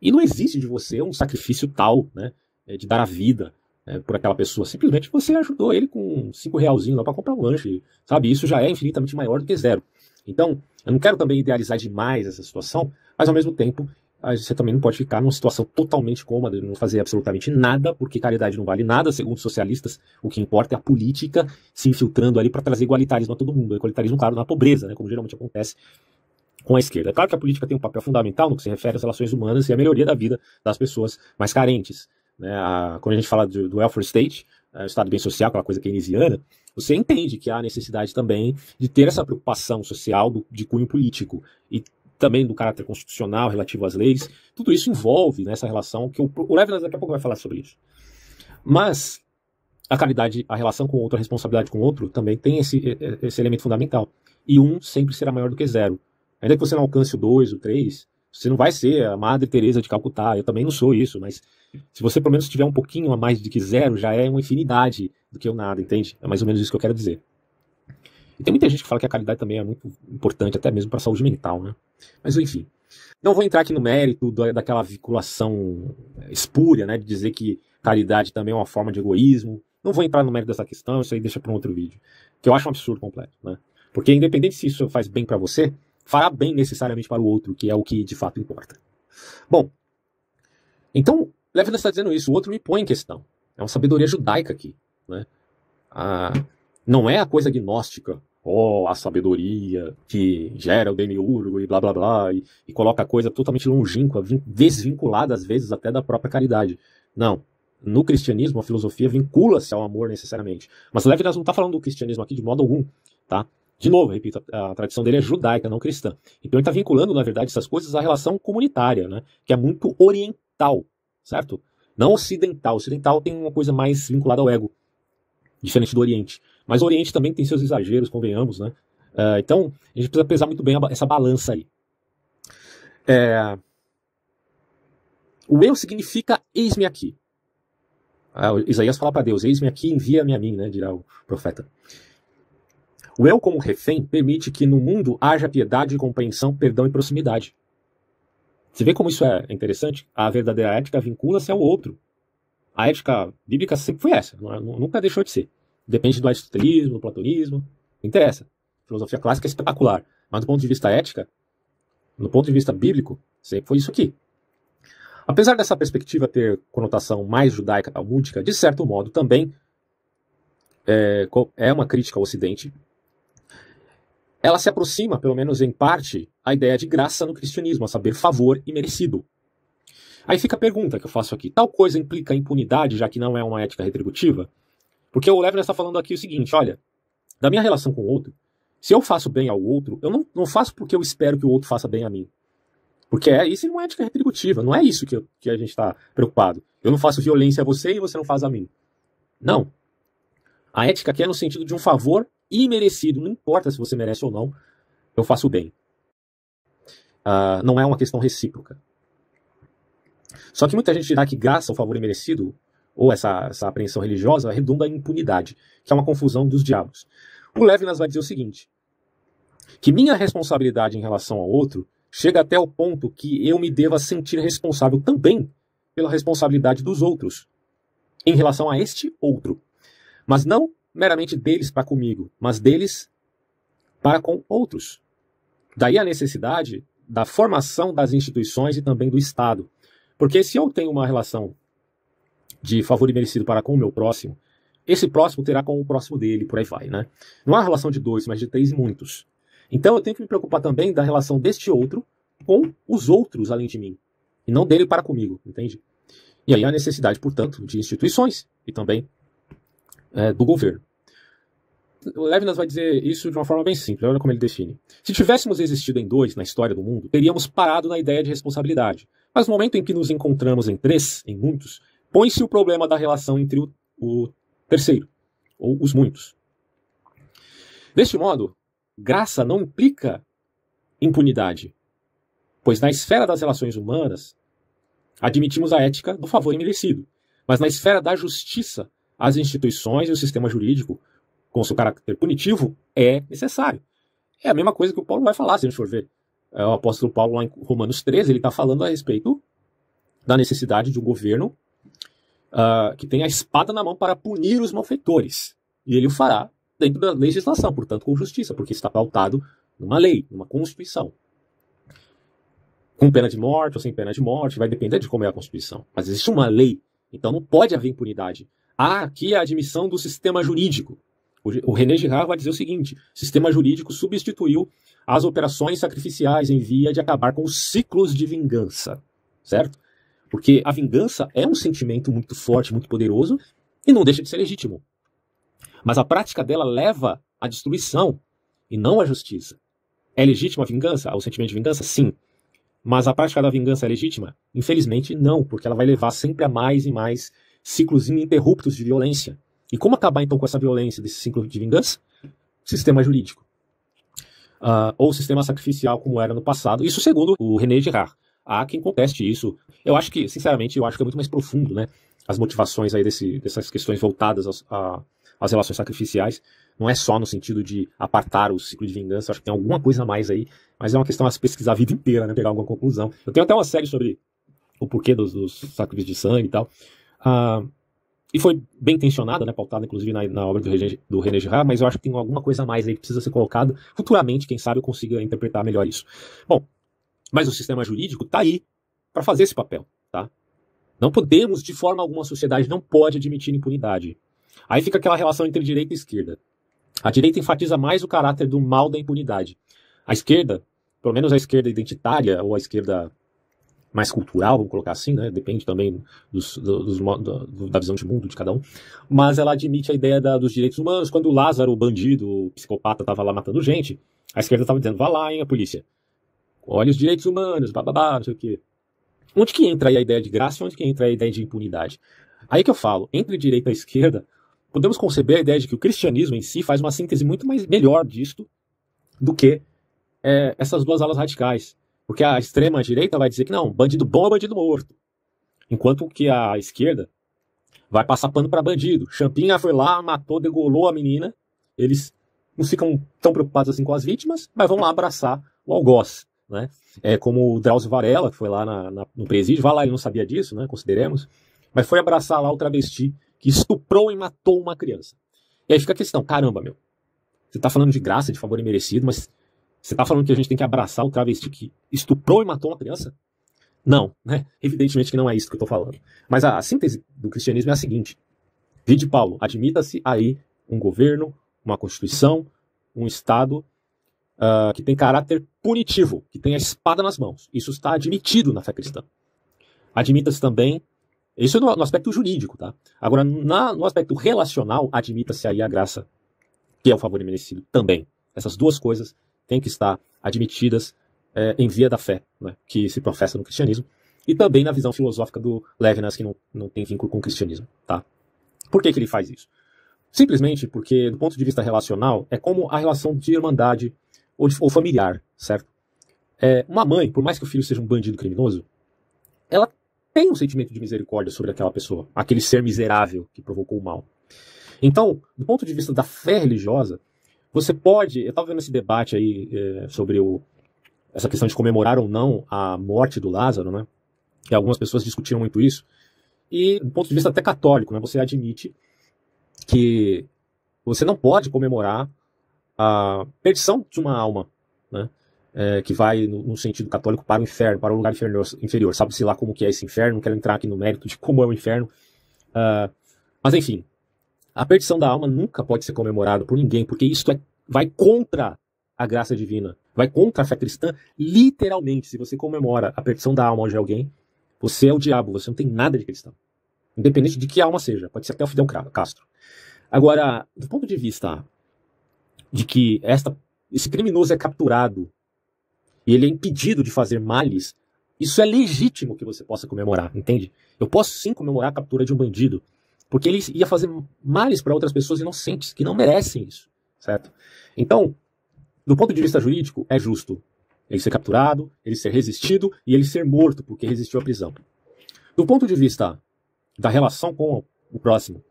E não existe de você um sacrifício tal, né, é, de dar a vida é, por aquela pessoa. Simplesmente você ajudou ele com cinco realzinho lá para comprar um lanche, sabe? Isso já é infinitamente maior do que zero. Então, eu não quero também idealizar demais essa situação, mas ao mesmo tempo você também não pode ficar numa situação totalmente cômoda de não fazer absolutamente nada, porque caridade não vale nada, segundo os socialistas, o que importa é a política se infiltrando ali para trazer igualitarismo a todo mundo. Igualitarismo, claro, na pobreza, né, como geralmente acontece com a esquerda. É claro que a política tem um papel fundamental no que se refere às relações humanas e à melhoria da vida das pessoas mais carentes. Né? A, quando a gente fala do, do welfare state, é, o Estado bem social, aquela coisa keynesiana, você entende que há necessidade também de ter essa preocupação social do, de cunho político e também do caráter constitucional relativo às leis. Tudo isso envolve nessa né, relação que o, o Levinas daqui a pouco vai falar sobre isso. Mas a caridade, a relação com o outro, a responsabilidade com o outro, também tem esse, esse elemento fundamental. E um sempre será maior do que zero. Ainda que você não alcance o dois, o três, você não vai ser a Madre Teresa de Calcutá, eu também não sou isso, mas se você pelo menos tiver um pouquinho a mais do que zero, já é uma infinidade do que o nada, entende? É mais ou menos isso que eu quero dizer. E tem muita gente que fala que a caridade também é muito importante, até mesmo para a saúde mental, né? Mas enfim. Não vou entrar aqui no mérito daquela vinculação é, espúria, né? De dizer que caridade também é uma forma de egoísmo. Não vou entrar no mérito dessa questão, isso aí deixa para um outro vídeo. Que eu acho um absurdo completo, né? Porque independente se isso faz bem para você, fará bem necessariamente para o outro, que é o que de fato importa. Bom, então Levinas está dizendo isso, o outro me põe em questão. É uma sabedoria judaica aqui. Né? A, não é a coisa agnóstica, oh, a sabedoria que gera o demiurgo e blá blá blá, e, e coloca a coisa totalmente longínqua, desvinculada às vezes até da própria caridade. Não, no cristianismo, a filosofia vincula-se ao amor necessariamente. Mas Levinas não está falando do cristianismo aqui de modo algum, tá? De novo, repito, a, a tradição dele é judaica, não cristã. Então ele está vinculando, na verdade, essas coisas à relação comunitária, né? que é muito oriental, certo? Não ocidental. O ocidental tem uma coisa mais vinculada ao ego, diferente do Oriente. Mas o Oriente também tem seus exageros, convenhamos, né? Uh, então, a gente precisa pesar muito bem a, essa balança aí. É... O eu significa eis-me aqui. Ah, Isaías fala para Deus: eis-me aqui, envia-me a mim, né? Dirá o profeta. O eu como refém permite que no mundo haja piedade, compreensão, perdão e proximidade. Você vê como isso é interessante? A verdadeira ética vincula-se ao outro. A ética bíblica sempre foi essa, é? nunca deixou de ser. Depende do aristotelismo, do platonismo, não interessa. A filosofia clássica é espetacular, mas do ponto de vista ética, no ponto de vista bíblico, sempre foi isso aqui. Apesar dessa perspectiva ter conotação mais judaica talmúdica, de certo modo também é, é uma crítica ao Ocidente ela se aproxima, pelo menos em parte, à ideia de graça no cristianismo, a saber, favor e merecido. Aí fica a pergunta que eu faço aqui: tal coisa implica impunidade, já que não é uma ética retributiva? Porque o Levin está falando aqui o seguinte: olha, da minha relação com o outro, se eu faço bem ao outro, eu não, não faço porque eu espero que o outro faça bem a mim. Porque é, isso é é ética retributiva, não é isso que, eu, que a gente está preocupado. Eu não faço violência a você e você não faz a mim. Não. A ética aqui é no sentido de um favor imerecido, não importa se você merece ou não, eu faço bem. Uh, não é uma questão recíproca. Só que muita gente dirá que graça, o favor imerecido, ou essa, essa apreensão religiosa, redunda em impunidade, que é uma confusão dos diabos. O Levinas vai dizer o seguinte: que minha responsabilidade em relação ao outro chega até o ponto que eu me deva sentir responsável também pela responsabilidade dos outros em relação a este outro, mas não meramente deles para comigo, mas deles para com outros. Daí a necessidade da formação das instituições e também do Estado. Porque se eu tenho uma relação de favor e merecido para com o meu próximo, esse próximo terá com o próximo dele, por aí vai, né? Não há relação de dois, mas de três e muitos. Então eu tenho que me preocupar também da relação deste outro com os outros além de mim, e não dele para comigo, entende? E aí a necessidade, portanto, de instituições e também é, do governo. Levinas vai dizer isso de uma forma bem simples, olha como ele define. Se tivéssemos existido em dois na história do mundo, teríamos parado na ideia de responsabilidade. Mas no momento em que nos encontramos em três, em muitos, põe-se o problema da relação entre o, o terceiro, ou os muitos. Deste modo, graça não implica impunidade, pois na esfera das relações humanas, admitimos a ética do favor imerecido, mas na esfera da justiça, as instituições e o sistema jurídico, com seu caráter punitivo, é necessário. É a mesma coisa que o Paulo vai falar, se a gente for ver. É, o apóstolo Paulo, lá em Romanos 13, ele está falando a respeito da necessidade de um governo uh, que tenha a espada na mão para punir os malfeitores. E ele o fará dentro da legislação, portanto, com justiça, porque está pautado numa lei, numa constituição. Com pena de morte ou sem pena de morte, vai depender de como é a constituição. Mas existe uma lei, então não pode haver impunidade há aqui a admissão do sistema jurídico. O René Girard vai dizer o seguinte: sistema jurídico substituiu as operações sacrificiais em via de acabar com os ciclos de vingança, certo? Porque a vingança é um sentimento muito forte, muito poderoso e não deixa de ser legítimo. Mas a prática dela leva à destruição e não à justiça. É legítima a vingança? O sentimento de vingança? Sim. Mas a prática da vingança é legítima? Infelizmente, não, porque ela vai levar sempre a mais e mais ciclos ininterruptos de violência. E como acabar então com essa violência, desse ciclo de vingança? Sistema jurídico. Uh, ou sistema sacrificial, como era no passado. Isso segundo o René Girard. Há quem conteste isso. Eu acho que, sinceramente, eu acho que é muito mais profundo, né? As motivações aí desse, dessas questões voltadas aos, a, às relações sacrificiais. Não é só no sentido de apartar o ciclo de vingança, acho que tem alguma coisa a mais aí, mas é uma questão a se pesquisar a vida inteira, né? Pegar alguma conclusão. Eu tenho até uma série sobre o porquê dos, dos sacrifícios de sangue e tal. Ah, e foi bem tensionada, né, pautada inclusive na, na obra do, do René Girard, mas eu acho que tem alguma coisa a mais aí que precisa ser colocada. Futuramente, quem sabe eu consiga interpretar melhor isso. Bom, mas o sistema jurídico está aí para fazer esse papel, tá? Não podemos, de forma alguma, a sociedade não pode admitir impunidade. Aí fica aquela relação entre direita e esquerda. A direita enfatiza mais o caráter do mal da impunidade. A esquerda, pelo menos a esquerda identitária ou a esquerda mais cultural, vamos colocar assim, né? depende também dos, dos, da visão de mundo de cada um, mas ela admite a ideia da, dos direitos humanos. Quando o Lázaro, o bandido, o psicopata, estava lá matando gente, a esquerda estava dizendo, vá lá, hein, a polícia. Olha os direitos humanos, bababá, não sei o quê. Onde que entra aí a ideia de graça e onde que entra a ideia de impunidade? Aí que eu falo, entre direita e esquerda, podemos conceber a ideia de que o cristianismo em si faz uma síntese muito mais melhor disto do que é, essas duas alas radicais. Porque a extrema direita vai dizer que não, bandido bom é bandido morto. Enquanto que a esquerda vai passar pano para bandido. Champinha foi lá, matou, degolou a menina. Eles não ficam tão preocupados assim com as vítimas, mas vão lá abraçar o algoz. Né? É como o Drauzio Varela, que foi lá na, na, no presídio, vai lá, ele não sabia disso, né? consideremos, mas foi abraçar lá o travesti que estuprou e matou uma criança. E aí fica a questão, caramba, meu, você está falando de graça, de favor imerecido, mas você está falando que a gente tem que abraçar o travesti que estuprou e matou uma criança? Não, né? Evidentemente que não é isso que eu estou falando. Mas a, a, síntese do cristianismo é a seguinte: Vide Paulo, admita-se aí um governo, uma constituição, um Estado uh, que tem caráter punitivo, que tem a espada nas mãos. Isso está admitido na fé cristã. Admita-se também. Isso no, no, aspecto jurídico, tá? Agora, na, no aspecto relacional, admita-se aí a graça, que é o favor imerecido também. Essas duas coisas têm que estar admitidas é, em via da fé, né, que se professa no cristianismo, e também na visão filosófica do Levinas, que não, não tem vínculo com o cristianismo. Tá? Por que, que ele faz isso? Simplesmente porque, do ponto de vista relacional, é como a relação de irmandade ou, de, ou familiar, certo? É, uma mãe, por mais que o filho seja um bandido criminoso, ela tem um sentimento de misericórdia sobre aquela pessoa, aquele ser miserável que provocou o mal. Então, do ponto de vista da fé religiosa, você pode. Eu estava vendo esse debate aí é, sobre o, essa questão de comemorar ou não a morte do Lázaro, né? E algumas pessoas discutiram muito isso. E do ponto de vista até católico, né? Você admite que você não pode comemorar a perdição de uma alma, né? É, que vai no, no, sentido católico para o inferno, para o lugar inferior, inferior. sabe-se lá como que é esse inferno, não quero entrar aqui no mérito de como é o inferno, uh, mas enfim, a perdição da alma nunca pode ser comemorada por ninguém, porque isso é, vai contra a graça divina, vai contra a fé cristã, literalmente. Se você comemora a perdição da alma de alguém, você é o diabo, você não tem nada de cristão. Independente de que alma seja, pode ser até o Fidel Castro. Agora, do ponto de vista de que esta, esse criminoso é capturado e ele é impedido de fazer males, isso é legítimo que você possa comemorar, entende? Eu posso sim comemorar a captura de um bandido, porque ele ia fazer males para outras pessoas inocentes que não merecem isso, certo? Então, do ponto de vista jurídico, é justo ele ser capturado, ele ser resistido e ele ser morto porque resistiu à prisão. Do ponto de vista da relação com o próximo,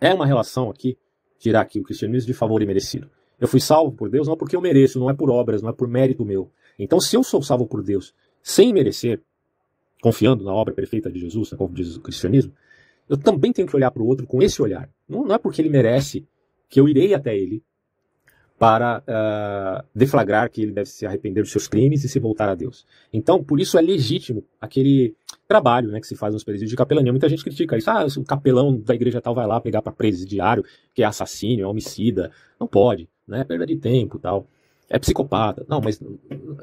é uma relação aqui, dirá aqui o cristianismo de favor e merecido. Eu fui salvo por Deus não porque eu mereço, não é por obras, não é por mérito meu. Então, se eu sou salvo por Deus sem merecer, confiando na obra perfeita de Jesus, como diz o cristianismo, eu também tenho que olhar para o outro com esse olhar. Não, não, é porque ele merece que eu irei até ele para uh, deflagrar que ele deve se arrepender dos seus crimes e se voltar a Deus. Então, por isso é legítimo aquele trabalho né, que se faz nos presídios de capelania. Muita gente critica isso. Ah, o capelão da igreja tal vai lá pegar para presidiário que é assassino, é homicida. Não pode, né? É perda de tempo tal. É psicopata. Não, mas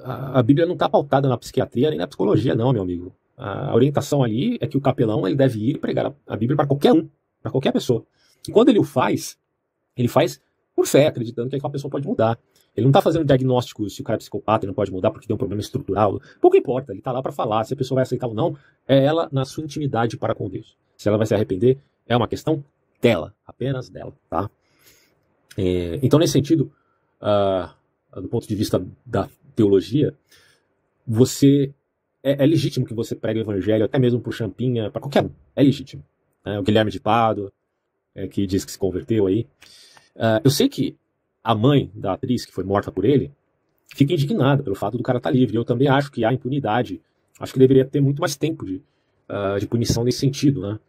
a, a Bíblia não está pautada na psiquiatria nem na psicologia, não, meu amigo a orientação ali é que o capelão ele deve ir pregar a Bíblia para qualquer um, para qualquer pessoa. E quando ele o faz, ele faz por fé, acreditando que aquela pessoa pode mudar. Ele não está fazendo diagnóstico se o cara é psicopata e não pode mudar porque tem um problema estrutural. Pouco importa, ele está lá para falar. Se a pessoa vai aceitar ou não, é ela na sua intimidade para com Deus. Se ela vai se arrepender, é uma questão dela, apenas dela, tá? É, então, nesse sentido, uh, do ponto de vista da teologia, você é, é legítimo que você pregue o evangelho, até mesmo por Champinha, para qualquer um. É legítimo. É, o Guilherme de é, que diz que se converteu aí. Uh, eu sei que a mãe da atriz que foi morta por ele fica indignada pelo fato do cara estar tá livre. Eu também acho que há impunidade. Acho que deveria ter muito mais tempo de, uh, de punição nesse sentido, né?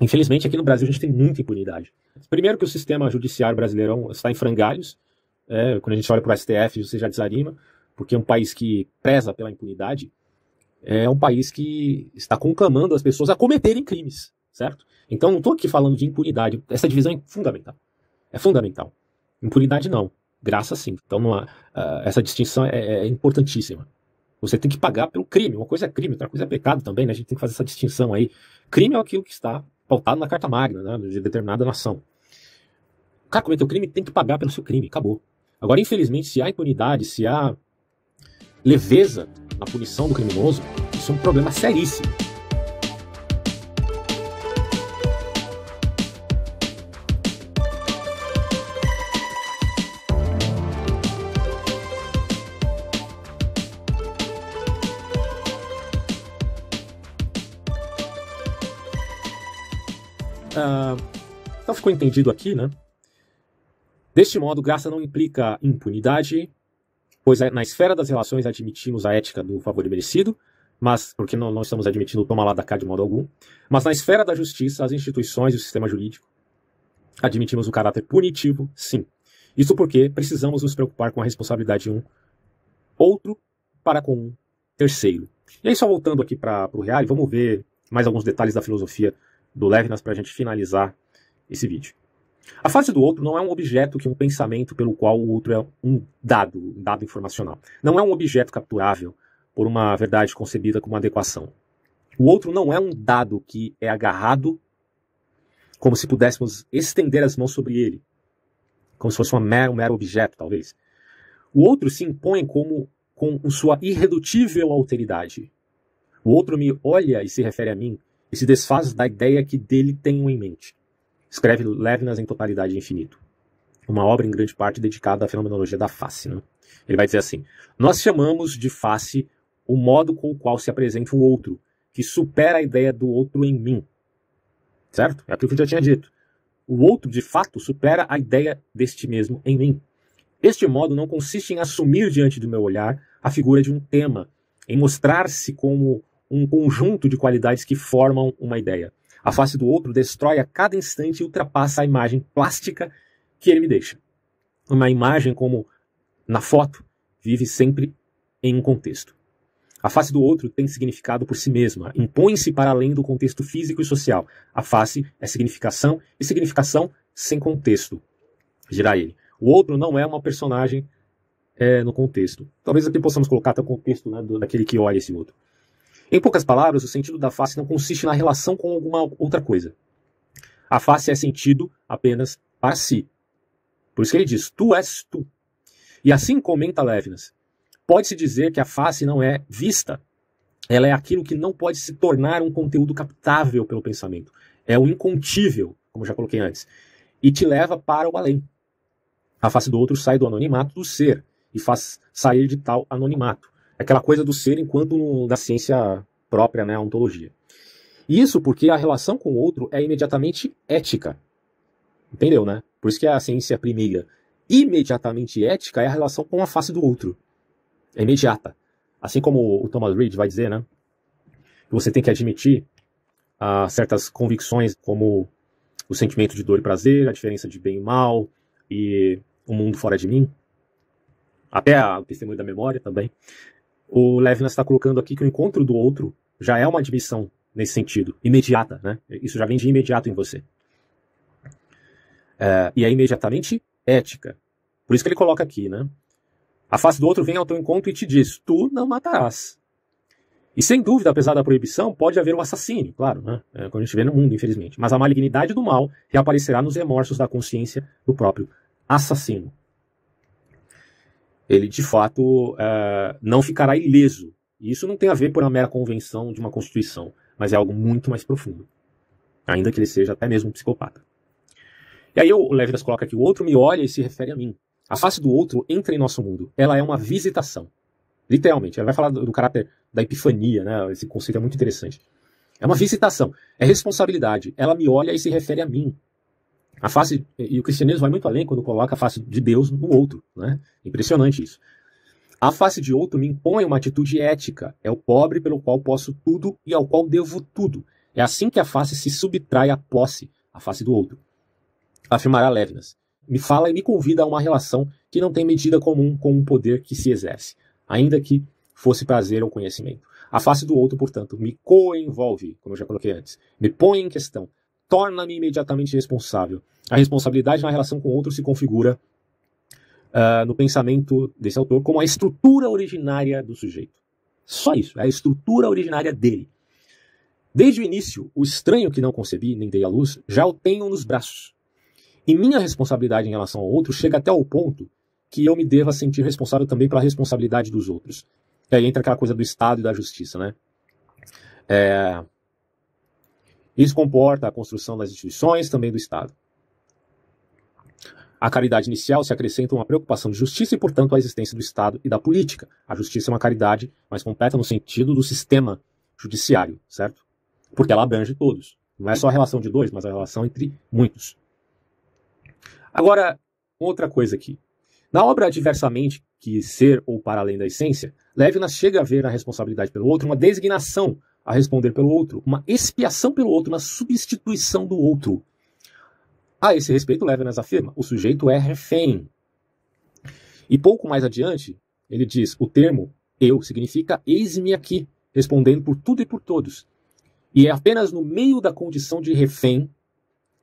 Infelizmente, aqui no Brasil a gente tem muita impunidade. Primeiro que o sistema judiciário brasileiro está em frangalhos. É, quando a gente olha para o STF, você já desanima, porque é um país que preza pela impunidade é um país que está conclamando as pessoas a cometerem crimes, certo? Então não estou aqui falando de impunidade. Essa divisão é fundamental. É fundamental. Impunidade não. Graça sim. Então não há, uh, essa distinção é, é, é, importantíssima. Você tem que pagar pelo crime. Uma coisa é crime, outra coisa é pecado também. Né? A gente tem que fazer essa distinção aí. Crime é aquilo que está pautado na Carta Magna né? de determinada nação. O cara cometeu crime tem que pagar pelo seu crime. Acabou. Agora, infelizmente, se há impunidade, se há leveza na punição do criminoso, isso é um problema seríssimo. Ah, então ficou entendido aqui, né? Deste modo, graça não implica impunidade, pois é, na esfera das relações admitimos a ética do favor merecido, mas porque não, não estamos admitindo toma lá da cá de modo algum, mas na esfera da justiça, as instituições e o sistema jurídico, admitimos o caráter punitivo, sim. Isso porque precisamos nos preocupar com a responsabilidade de um outro para com um terceiro. E aí, só voltando aqui para o real, vamos ver mais alguns detalhes da filosofia do Levinas para a gente finalizar esse vídeo. A face do outro não é um objeto que um pensamento pelo qual o outro é um dado, um dado informacional. Não é um objeto capturável por uma verdade concebida como adequação. O outro não é um dado que é agarrado como se pudéssemos estender as mãos sobre ele, como se fosse um mero, um mero objeto, talvez. O outro se impõe como com sua irredutível alteridade. O outro me olha e se refere a mim e se desfaz da ideia que dele tenho em mente escreve Levinas em Totalidade e Infinito, uma obra em grande parte dedicada à fenomenologia da face. Né? Ele vai dizer assim: Nós chamamos de face o modo com o qual se apresenta o outro, que supera a ideia do outro em mim. Certo? É aquilo que eu já tinha dito. O outro, de fato, supera a ideia deste mesmo em mim. Este modo não consiste em assumir diante do meu olhar a figura de um tema, em mostrar-se como um conjunto de qualidades que formam uma ideia. A face do outro destrói a cada instante e ultrapassa a imagem plástica que ele me deixa. Uma imagem, como na foto, vive sempre em um contexto. A face do outro tem significado por si mesma, impõe-se para além do contexto físico e social. A face é significação e significação sem contexto. Girar ele. O outro não é uma personagem é, no contexto. Talvez aqui possamos colocar até o contexto né, do, daquele que olha esse outro. Em poucas palavras, o sentido da face não consiste na relação com alguma outra coisa. A face é sentido apenas para si. Por isso que ele diz: Tu és tu. E assim comenta Levinas. Pode-se dizer que a face não é vista. Ela é aquilo que não pode se tornar um conteúdo captável pelo pensamento. É o incontível, como já coloquei antes, e te leva para o além. A face do outro sai do anonimato do ser e faz sair de tal anonimato aquela coisa do ser enquanto da ciência própria, né, a ontologia. Isso porque a relação com o outro é imediatamente ética. Entendeu, né? Por isso que a ciência primeira imediatamente ética é a relação com a face do outro. É imediata. Assim como o Thomas Reid vai dizer, né? Que você tem que admitir ah, certas convicções como o sentimento de dor e prazer, a diferença de bem e mal e o mundo fora de mim. Até a, o testemunho da memória também o Levinas está colocando aqui que o encontro do outro já é uma admissão nesse sentido, imediata, né? Isso já vem de imediato em você. É, e é imediatamente ética. Por isso que ele coloca aqui, né? A face do outro vem ao teu encontro e te diz: Tu não matarás. E sem dúvida, apesar da proibição, pode haver um assassino, claro, né? É, como a gente vê no mundo, infelizmente. Mas a malignidade do mal reaparecerá nos remorsos da consciência do próprio assassino ele de fato é, não ficará ileso. E isso não tem a ver por uma mera convenção de uma constituição, mas é algo muito mais profundo, ainda que ele seja até mesmo um psicopata. E aí o Levinas coloca que o outro me olha e se refere a mim. A face do outro entra em nosso mundo. Ela é uma visitação. Literalmente. Ela vai falar do, do caráter da epifania, né? Esse conceito é muito interessante. É uma visitação. É responsabilidade. Ela me olha e se refere a mim a face, e o cristianismo vai muito além quando coloca a face de Deus no outro, né? Impressionante isso. A face de outro me impõe uma atitude ética. É o pobre pelo qual posso tudo e ao qual devo tudo. É assim que a face se subtrai à posse, a face do outro. Afirmará Levinas. Me fala e me convida a uma relação que não tem medida comum com o um poder que se exerce, ainda que fosse prazer ou conhecimento. A face do outro, portanto, me coenvolve, como eu já coloquei antes, me põe em questão, torna-me imediatamente responsável. A responsabilidade na relação com o outro se configura, uh, no pensamento desse autor, como a estrutura originária do sujeito. Só isso, é a estrutura originária dele. Desde o início, o estranho que não concebi nem dei à luz já o tenho nos braços. E minha responsabilidade em relação ao outro chega até o ponto que eu me deva sentir responsável também pela responsabilidade dos outros. É, e aí entra aquela coisa do Estado e da justiça, né? É, isso comporta a construção das instituições, também do Estado. A caridade inicial se acrescenta uma preocupação de justiça e, portanto, a existência do Estado e da política. A justiça é uma caridade mais completa no sentido do sistema judiciário, certo? Porque ela abrange todos. Não é só a relação de dois, mas a relação entre muitos. Agora, outra coisa aqui. Na obra Diversamente, que ser ou para além da essência, Levinas chega a ver na responsabilidade pelo outro uma designação a responder pelo outro, uma expiação pelo outro, uma substituição do outro. A esse respeito, Levinas afirma: o sujeito é refém. E pouco mais adiante, ele diz: o termo eu significa eis-me aqui, respondendo por tudo e por todos. E é apenas no meio da condição de refém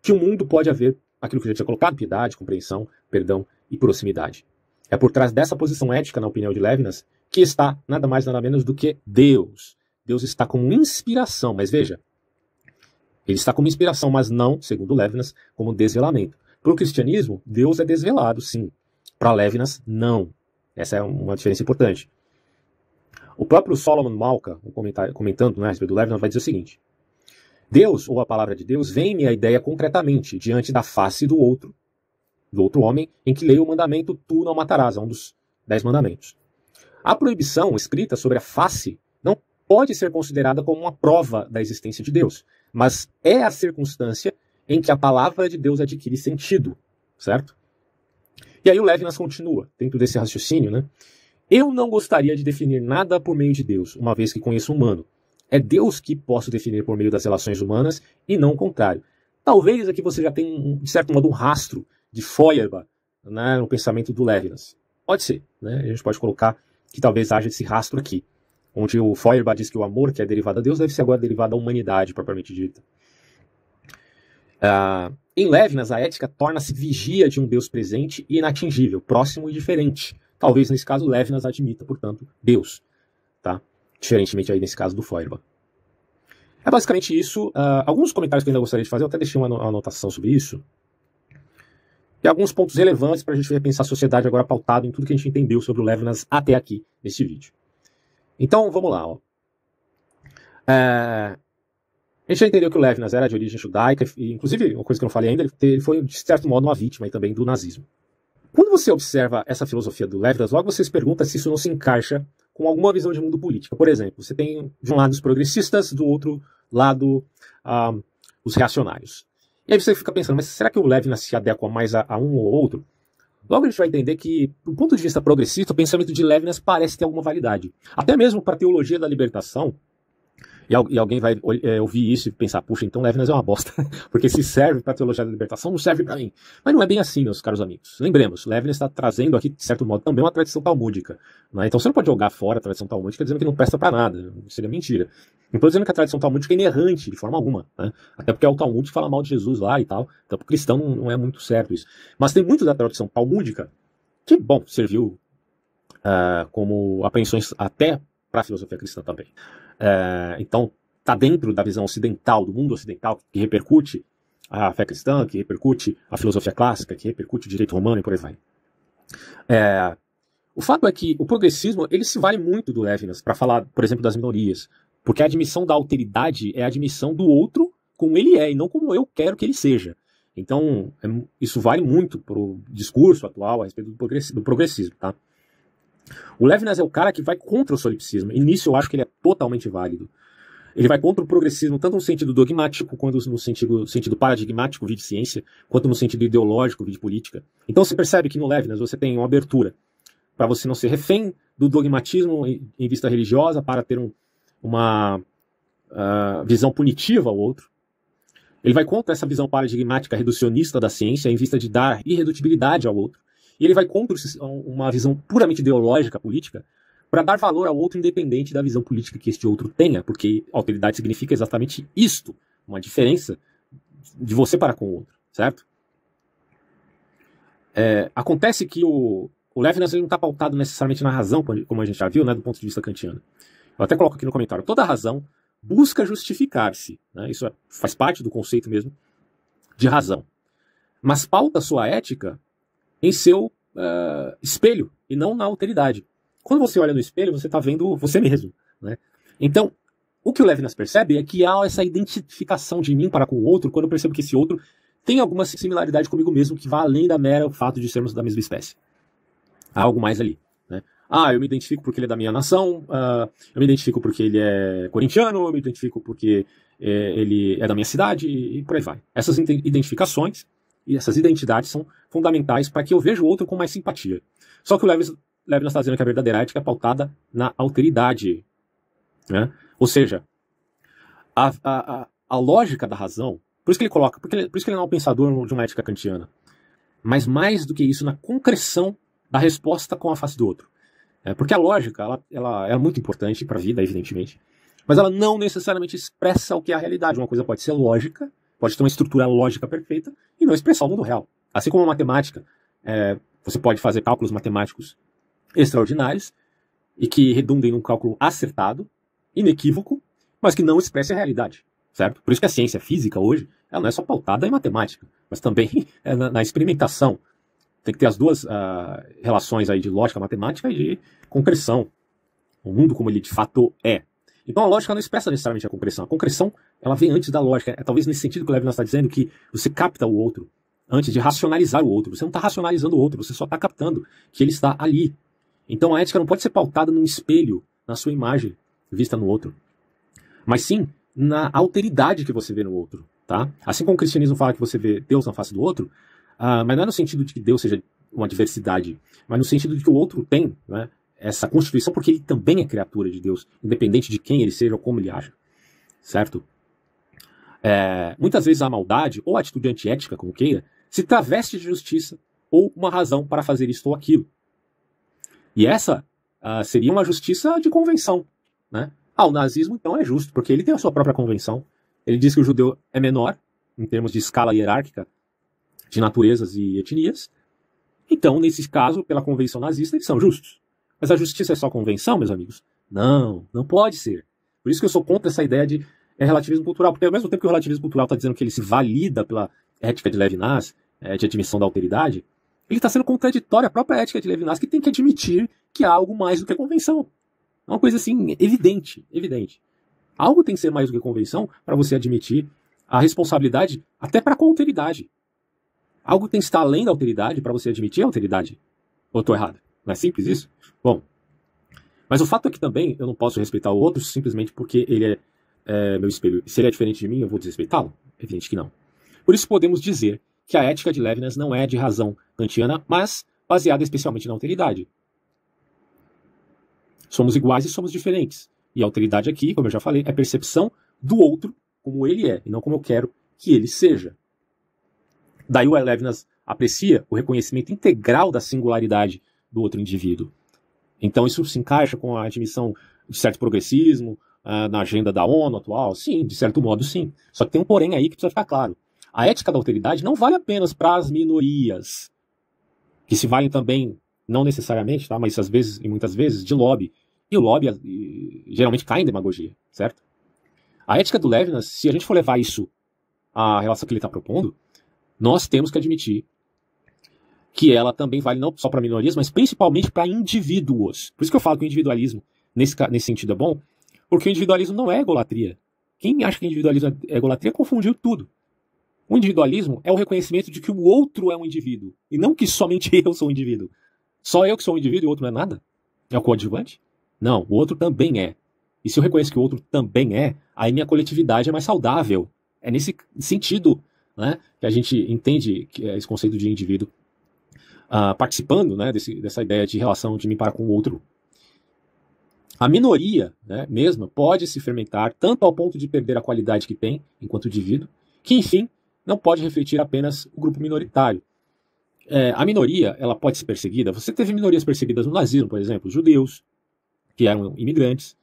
que o mundo pode haver aquilo que gente já tinha colocado: piedade, compreensão, perdão e proximidade. É por trás dessa posição ética, na opinião de Levinas, que está nada mais nada menos do que Deus. Deus está como inspiração, mas veja, ele está como inspiração, mas não, segundo Levinas, como desvelamento. Para o cristianismo, Deus é desvelado, sim. Para Levinas, não. Essa é uma diferença importante. O próprio Solomon Malka, comentando né, a respeito do Levinas, vai dizer o seguinte: Deus, ou a palavra de Deus, vem-me a ideia concretamente diante da face do outro, do outro homem, em que leio o mandamento: Tu não matarás, é um dos dez mandamentos. A proibição escrita sobre a face pode ser considerada como uma prova da existência de Deus, mas é a circunstância em que a palavra de Deus adquire sentido, certo? E aí o Levinas continua, dentro desse raciocínio, né? Eu não gostaria de definir nada por meio de Deus, uma vez que conheço o humano. É Deus que posso definir por meio das relações humanas e não o contrário. Talvez aqui você já tenha, de certo modo, um rastro de Feuerbach né, no pensamento do Levinas. Pode ser, né? A gente pode colocar que talvez haja esse rastro aqui onde o Feuerbach diz que o amor que é derivado a Deus deve ser agora derivado à humanidade propriamente dita. Ah, em Levinas, a ética torna-se vigia de um Deus presente e inatingível, próximo e diferente. Talvez nesse caso Levinas admita, portanto, Deus, tá? Diferentemente aí nesse caso do Feuerbach. É basicamente isso. Uh, alguns comentários que eu ainda gostaria de fazer, eu até deixei uma, anotação sobre isso. E alguns pontos relevantes para a gente repensar a sociedade agora pautado em tudo que a gente entendeu sobre o Levinas até aqui neste vídeo. Então, vamos lá. Ó. É... A gente já entendeu que o Levinas era de origem judaica, e inclusive, uma coisa que eu não falei ainda, ele foi, de certo modo, uma vítima também do nazismo. Quando você observa essa filosofia do Levinas, logo você se pergunta se isso não se encaixa com alguma visão de mundo política. Por exemplo, você tem de um lado os progressistas, do outro lado ah, os reacionários. E aí você fica pensando, mas será que o Levinas se adequa mais a, a um ou outro? Logo a gente vai entender que, do ponto de vista progressista, o pensamento de Levinas parece ter alguma validade. Até mesmo para a teologia da libertação, e, alguém vai é, ouvir isso e pensar, puxa, então Levinas é uma bosta, porque se serve para a teologia da libertação, não serve para mim. Mas não é bem assim, meus caros amigos. Lembremos, Levinas está trazendo aqui, de certo modo, também uma tradição talmúdica. Né? Então você não pode jogar fora a tradição talmúdica dizendo que não presta para nada, seria mentira. Não estou dizendo que a tradição talmúdica é inerrante, de forma alguma. Né? Até porque é o Talmud que fala mal de Jesus lá e tal, então para o cristão não é muito certo isso. Mas tem muito da tradição talmúdica que, bom, serviu Uh, como apreensões até para a filosofia cristã também. É, então, está dentro da visão ocidental, do mundo ocidental, que repercute a fé cristã, que repercute a filosofia clássica, que repercute o direito romano e por aí vai. É, o fato é que o progressismo ele se vale muito do Levinas para falar, por exemplo, das minorias, porque a admissão da alteridade é a admissão do outro como ele é e não como eu quero que ele seja. Então, é, isso vale muito para o discurso atual a respeito do, progressi do progressismo. Tá? O Levinas é o cara que vai contra o solipsismo, e nisso eu acho que ele é totalmente válido. Ele vai contra o progressismo, tanto no sentido dogmático, quanto no sentido, sentido paradigmático, vide ciência, quanto no sentido ideológico, vide política. Então você percebe que no Levinas você tem uma abertura para você não ser refém do dogmatismo em vista religiosa, para ter um, uma uh, visão punitiva ao outro. Ele vai contra essa visão paradigmática reducionista da ciência, em vista de dar irredutibilidade ao outro. E ele vai contra uma visão puramente ideológica política para dar valor ao outro independente da visão política que este outro tenha, porque alteridade significa exatamente isto, uma diferença de você para com o outro, certo? É, acontece que o, o Levinas não está pautado necessariamente na razão, como a gente já viu, né, do ponto de vista kantiano. Eu até coloco aqui no comentário, toda razão busca justificar-se, né, isso é, faz parte do conceito mesmo de razão. Mas pauta sua ética em seu uh, espelho e não na alteridade. Quando você olha no espelho, você está vendo você mesmo. Né? Então, o que o Levinas percebe é que há essa identificação de mim para com o outro quando eu percebo que esse outro tem alguma similaridade comigo mesmo que vá além da mera o fato de sermos da mesma espécie. Há algo mais ali. Né? Ah, eu me identifico porque ele é da minha nação, uh, eu me identifico porque ele é corintiano, eu me identifico porque é, ele é da minha cidade e por aí vai. Essas identificações e essas identidades são fundamentais para que eu veja o outro com mais simpatia. Só que o Levinas, está dizendo que a verdadeira ética é pautada na alteridade. Né? Ou seja, a, a, a, lógica da razão, por isso que ele coloca, por, ele, por isso que ele não é um pensador de uma ética kantiana, mas mais do que isso, na concreção da resposta com a face do outro. É, porque a lógica ela, ela é muito importante para a vida, evidentemente, mas ela não necessariamente expressa o que é a realidade. Uma coisa pode ser lógica, pode ter uma estrutura lógica perfeita e não expressar o mundo real. Assim como a matemática, é, você pode fazer cálculos matemáticos extraordinários e que redundem num cálculo acertado, inequívoco, mas que não expressa a realidade, certo? Por isso que a ciência física hoje, ela não é só pautada em matemática, mas também é na, na, experimentação. Tem que ter as duas uh, relações aí de lógica matemática e de concreção. O mundo como ele de fato é, então a lógica não expressa necessariamente a concreção. A concreção ela vem antes da lógica. É talvez nesse sentido que o Levinas está dizendo que você capta o outro antes de racionalizar o outro. Você não está racionalizando o outro, você só está captando que ele está ali. Então a ética não pode ser pautada num espelho, na sua imagem vista no outro, mas sim na alteridade que você vê no outro. Tá? Assim como o cristianismo fala que você vê Deus na face do outro, uh, mas não é no sentido de que Deus seja uma diversidade, mas no sentido de que o outro tem né, essa constituição, porque ele também é criatura de Deus, independente de quem ele seja ou como ele haja, certo? É, muitas vezes a maldade ou a atitude antiética, como queira, se traveste de justiça ou uma razão para fazer isto ou aquilo. E essa uh, seria uma justiça de convenção. Né? Ah, o nazismo então é justo, porque ele tem a sua própria convenção. Ele diz que o judeu é menor, em termos de escala hierárquica, de naturezas e etnias. Então, nesse caso, pela convenção nazista, eles são justos. Mas a justiça é só convenção, meus amigos? Não, não pode ser. Por isso que eu sou contra essa ideia de é, relativismo cultural, porque ao mesmo tempo que o relativismo cultural está dizendo que ele se valida pela ética de Levinas, é, de admissão da alteridade, ele está sendo contraditório à própria ética de Levinas, que tem que admitir que há algo mais do que a convenção. É uma coisa assim, evidente, evidente. Algo tem que ser mais do que convenção para você admitir a responsabilidade até para com a alteridade. Algo tem que estar além da alteridade para você admitir a alteridade. Ou estou errado? Não é simples isso? Bom, mas o fato é que também eu não posso respeitar o outro simplesmente porque ele é, é meu espelho. Se ele é diferente de mim, eu vou desrespeitá-lo? É evidente que não. Por isso podemos dizer que a ética de Levinas não é de razão kantiana, mas baseada especialmente na alteridade. Somos iguais e somos diferentes. E a alteridade aqui, como eu já falei, é percepção do outro como ele é, e não como eu quero que ele seja. Daí o Levinas aprecia o reconhecimento integral da singularidade do outro indivíduo. Então, isso se encaixa com a admissão de certo progressismo ah, na agenda da ONU atual? Sim, de certo modo, sim. Só que tem um porém aí que precisa ficar claro. A ética da autoridade não vale apenas para as minorias, que se valem também, não necessariamente, tá? mas às vezes e muitas vezes, de lobby. E o lobby e, geralmente cai em demagogia, certo? A ética do Levinas, se a gente for levar isso à relação que ele está propondo, nós temos que admitir que ela também vale não só para minorias, mas principalmente para indivíduos. Por isso que eu falo que o individualismo, nesse, nesse sentido, é bom, porque o individualismo não é egolatria. Quem acha que individualismo é egolatria confundiu tudo. O individualismo é o reconhecimento de que o outro é um indivíduo, e não que somente eu sou um indivíduo. Só eu que sou um indivíduo e o outro não é nada? É o coadjuvante? Não, o outro também é. E se eu reconheço que o outro também é, aí minha coletividade é mais saudável. É nesse sentido né, que a gente entende é esse conceito de indivíduo uh, participando né, desse, dessa ideia de relação de mim para com o outro. A minoria né, mesma pode se fermentar tanto ao ponto de perder a qualidade que tem enquanto indivíduo, que, enfim, não pode refletir apenas o grupo minoritário. É, a minoria ela pode ser perseguida. Você teve minorias perseguidas no nazismo, por exemplo, os judeus, que eram imigrantes,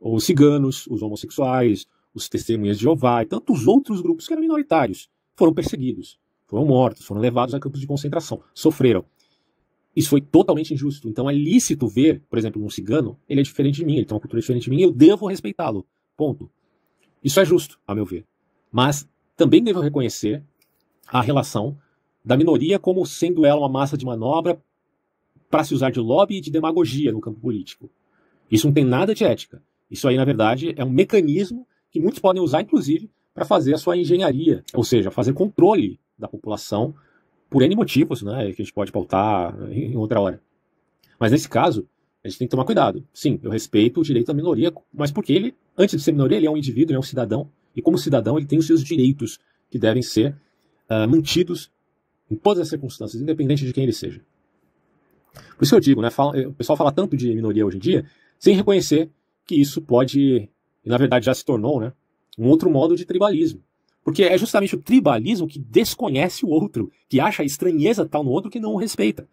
os ciganos, os homossexuais, os testemunhas de Jeová e tantos outros grupos que eram minoritários foram perseguidos foram mortos, foram levados a campos de concentração, sofreram. Isso foi totalmente injusto. Então é lícito ver, por exemplo, um cigano, ele é diferente de mim, ele tem uma cultura diferente de mim, eu devo respeitá-lo. Ponto. Isso é justo, a meu ver. Mas também devo reconhecer a relação da minoria como sendo ela uma massa de manobra para se usar de lobby e de demagogia no campo político. Isso não tem nada de ética. Isso aí, na verdade, é um mecanismo que muitos podem usar, inclusive, para fazer a sua engenharia, ou seja, fazer controle da população por N motivos, né, que a gente pode pautar em outra hora. Mas nesse caso, a gente tem que tomar cuidado. Sim, eu respeito o direito da minoria, mas porque ele, antes de ser minoria, ele é um indivíduo, ele é um cidadão, e como cidadão ele tem os seus direitos que devem ser uh, mantidos em todas as circunstâncias, independente de quem ele seja. Por isso que eu digo, né, fala, o pessoal fala tanto de minoria hoje em dia, sem reconhecer que isso pode, e na verdade já se tornou, né, um outro modo de tribalismo. Porque é justamente o tribalismo que desconhece o outro, que acha a estranheza tal no outro que não o respeita.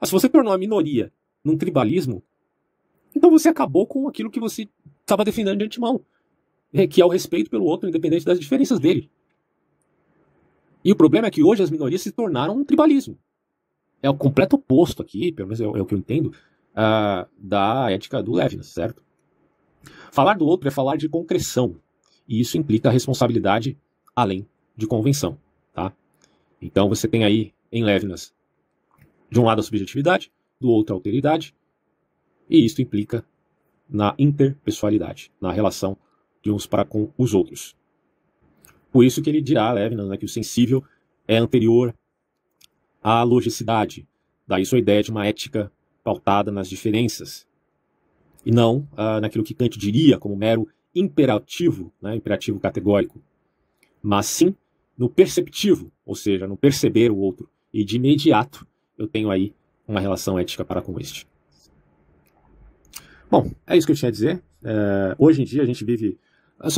Mas se você tornou a minoria num tribalismo, então você acabou com aquilo que você estava defendendo de antemão, né, que é o respeito pelo outro, independente das diferenças dele. E o problema é que hoje as minorias se tornaram um tribalismo. É o completo oposto aqui, pelo menos é, o é que eu entendo, uh, da ética do Levinas, certo? Falar do outro é falar de concreção, e isso implica a responsabilidade além de convenção, tá? Então você tem aí em Levinas, de um lado a subjetividade, do outro a alteridade, e isso implica na interpessoalidade, na relação de uns para com os outros. Por isso que ele dirá, Levinas, né, que o sensível é anterior à logicidade, daí sua ideia de uma ética pautada nas diferenças, e não ah, naquilo que Kant diria como mero imperativo, né, imperativo categórico mas sim no perceptivo, ou seja, no perceber o outro. E de imediato eu tenho aí uma relação ética para com este. Bom, é isso que eu tinha a dizer. É, hoje em dia a gente vive.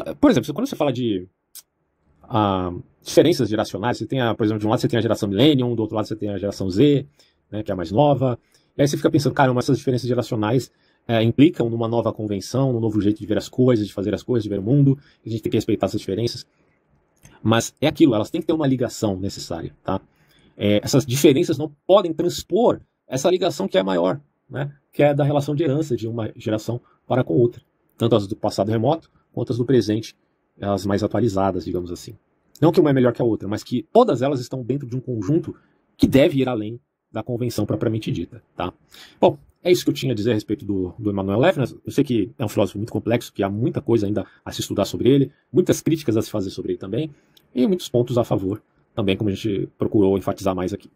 É por exemplo, quando você fala de ah, diferenças geracionais, você tem, a, por exemplo, de um lado você tem a geração Millennium, do outro lado você tem a geração Z, né, que é a mais nova. E aí você fica pensando, cara, essas diferenças geracionais é, implicam numa nova convenção, num novo jeito de ver as coisas, de fazer as coisas, de ver o mundo. A gente tem que respeitar essas diferenças. Mas é aquilo, elas têm que ter uma ligação necessária, tá? É, essas diferenças não podem transpor essa ligação que é maior, né? Que é da relação de herança de uma geração para com outra. Tanto as do passado remoto, quanto as do presente, as mais atualizadas, digamos assim. Não que uma é melhor que a outra, mas que todas elas estão dentro de um conjunto que deve ir além da convenção propriamente dita, tá? Bom, é isso que eu tinha a dizer a respeito do, do Emmanuel Levinas. Eu sei que é um filósofo muito complexo, que há muita coisa ainda a se estudar sobre ele, muitas críticas a se fazer sobre ele também, e muitos pontos a favor também, como a gente procurou enfatizar mais aqui.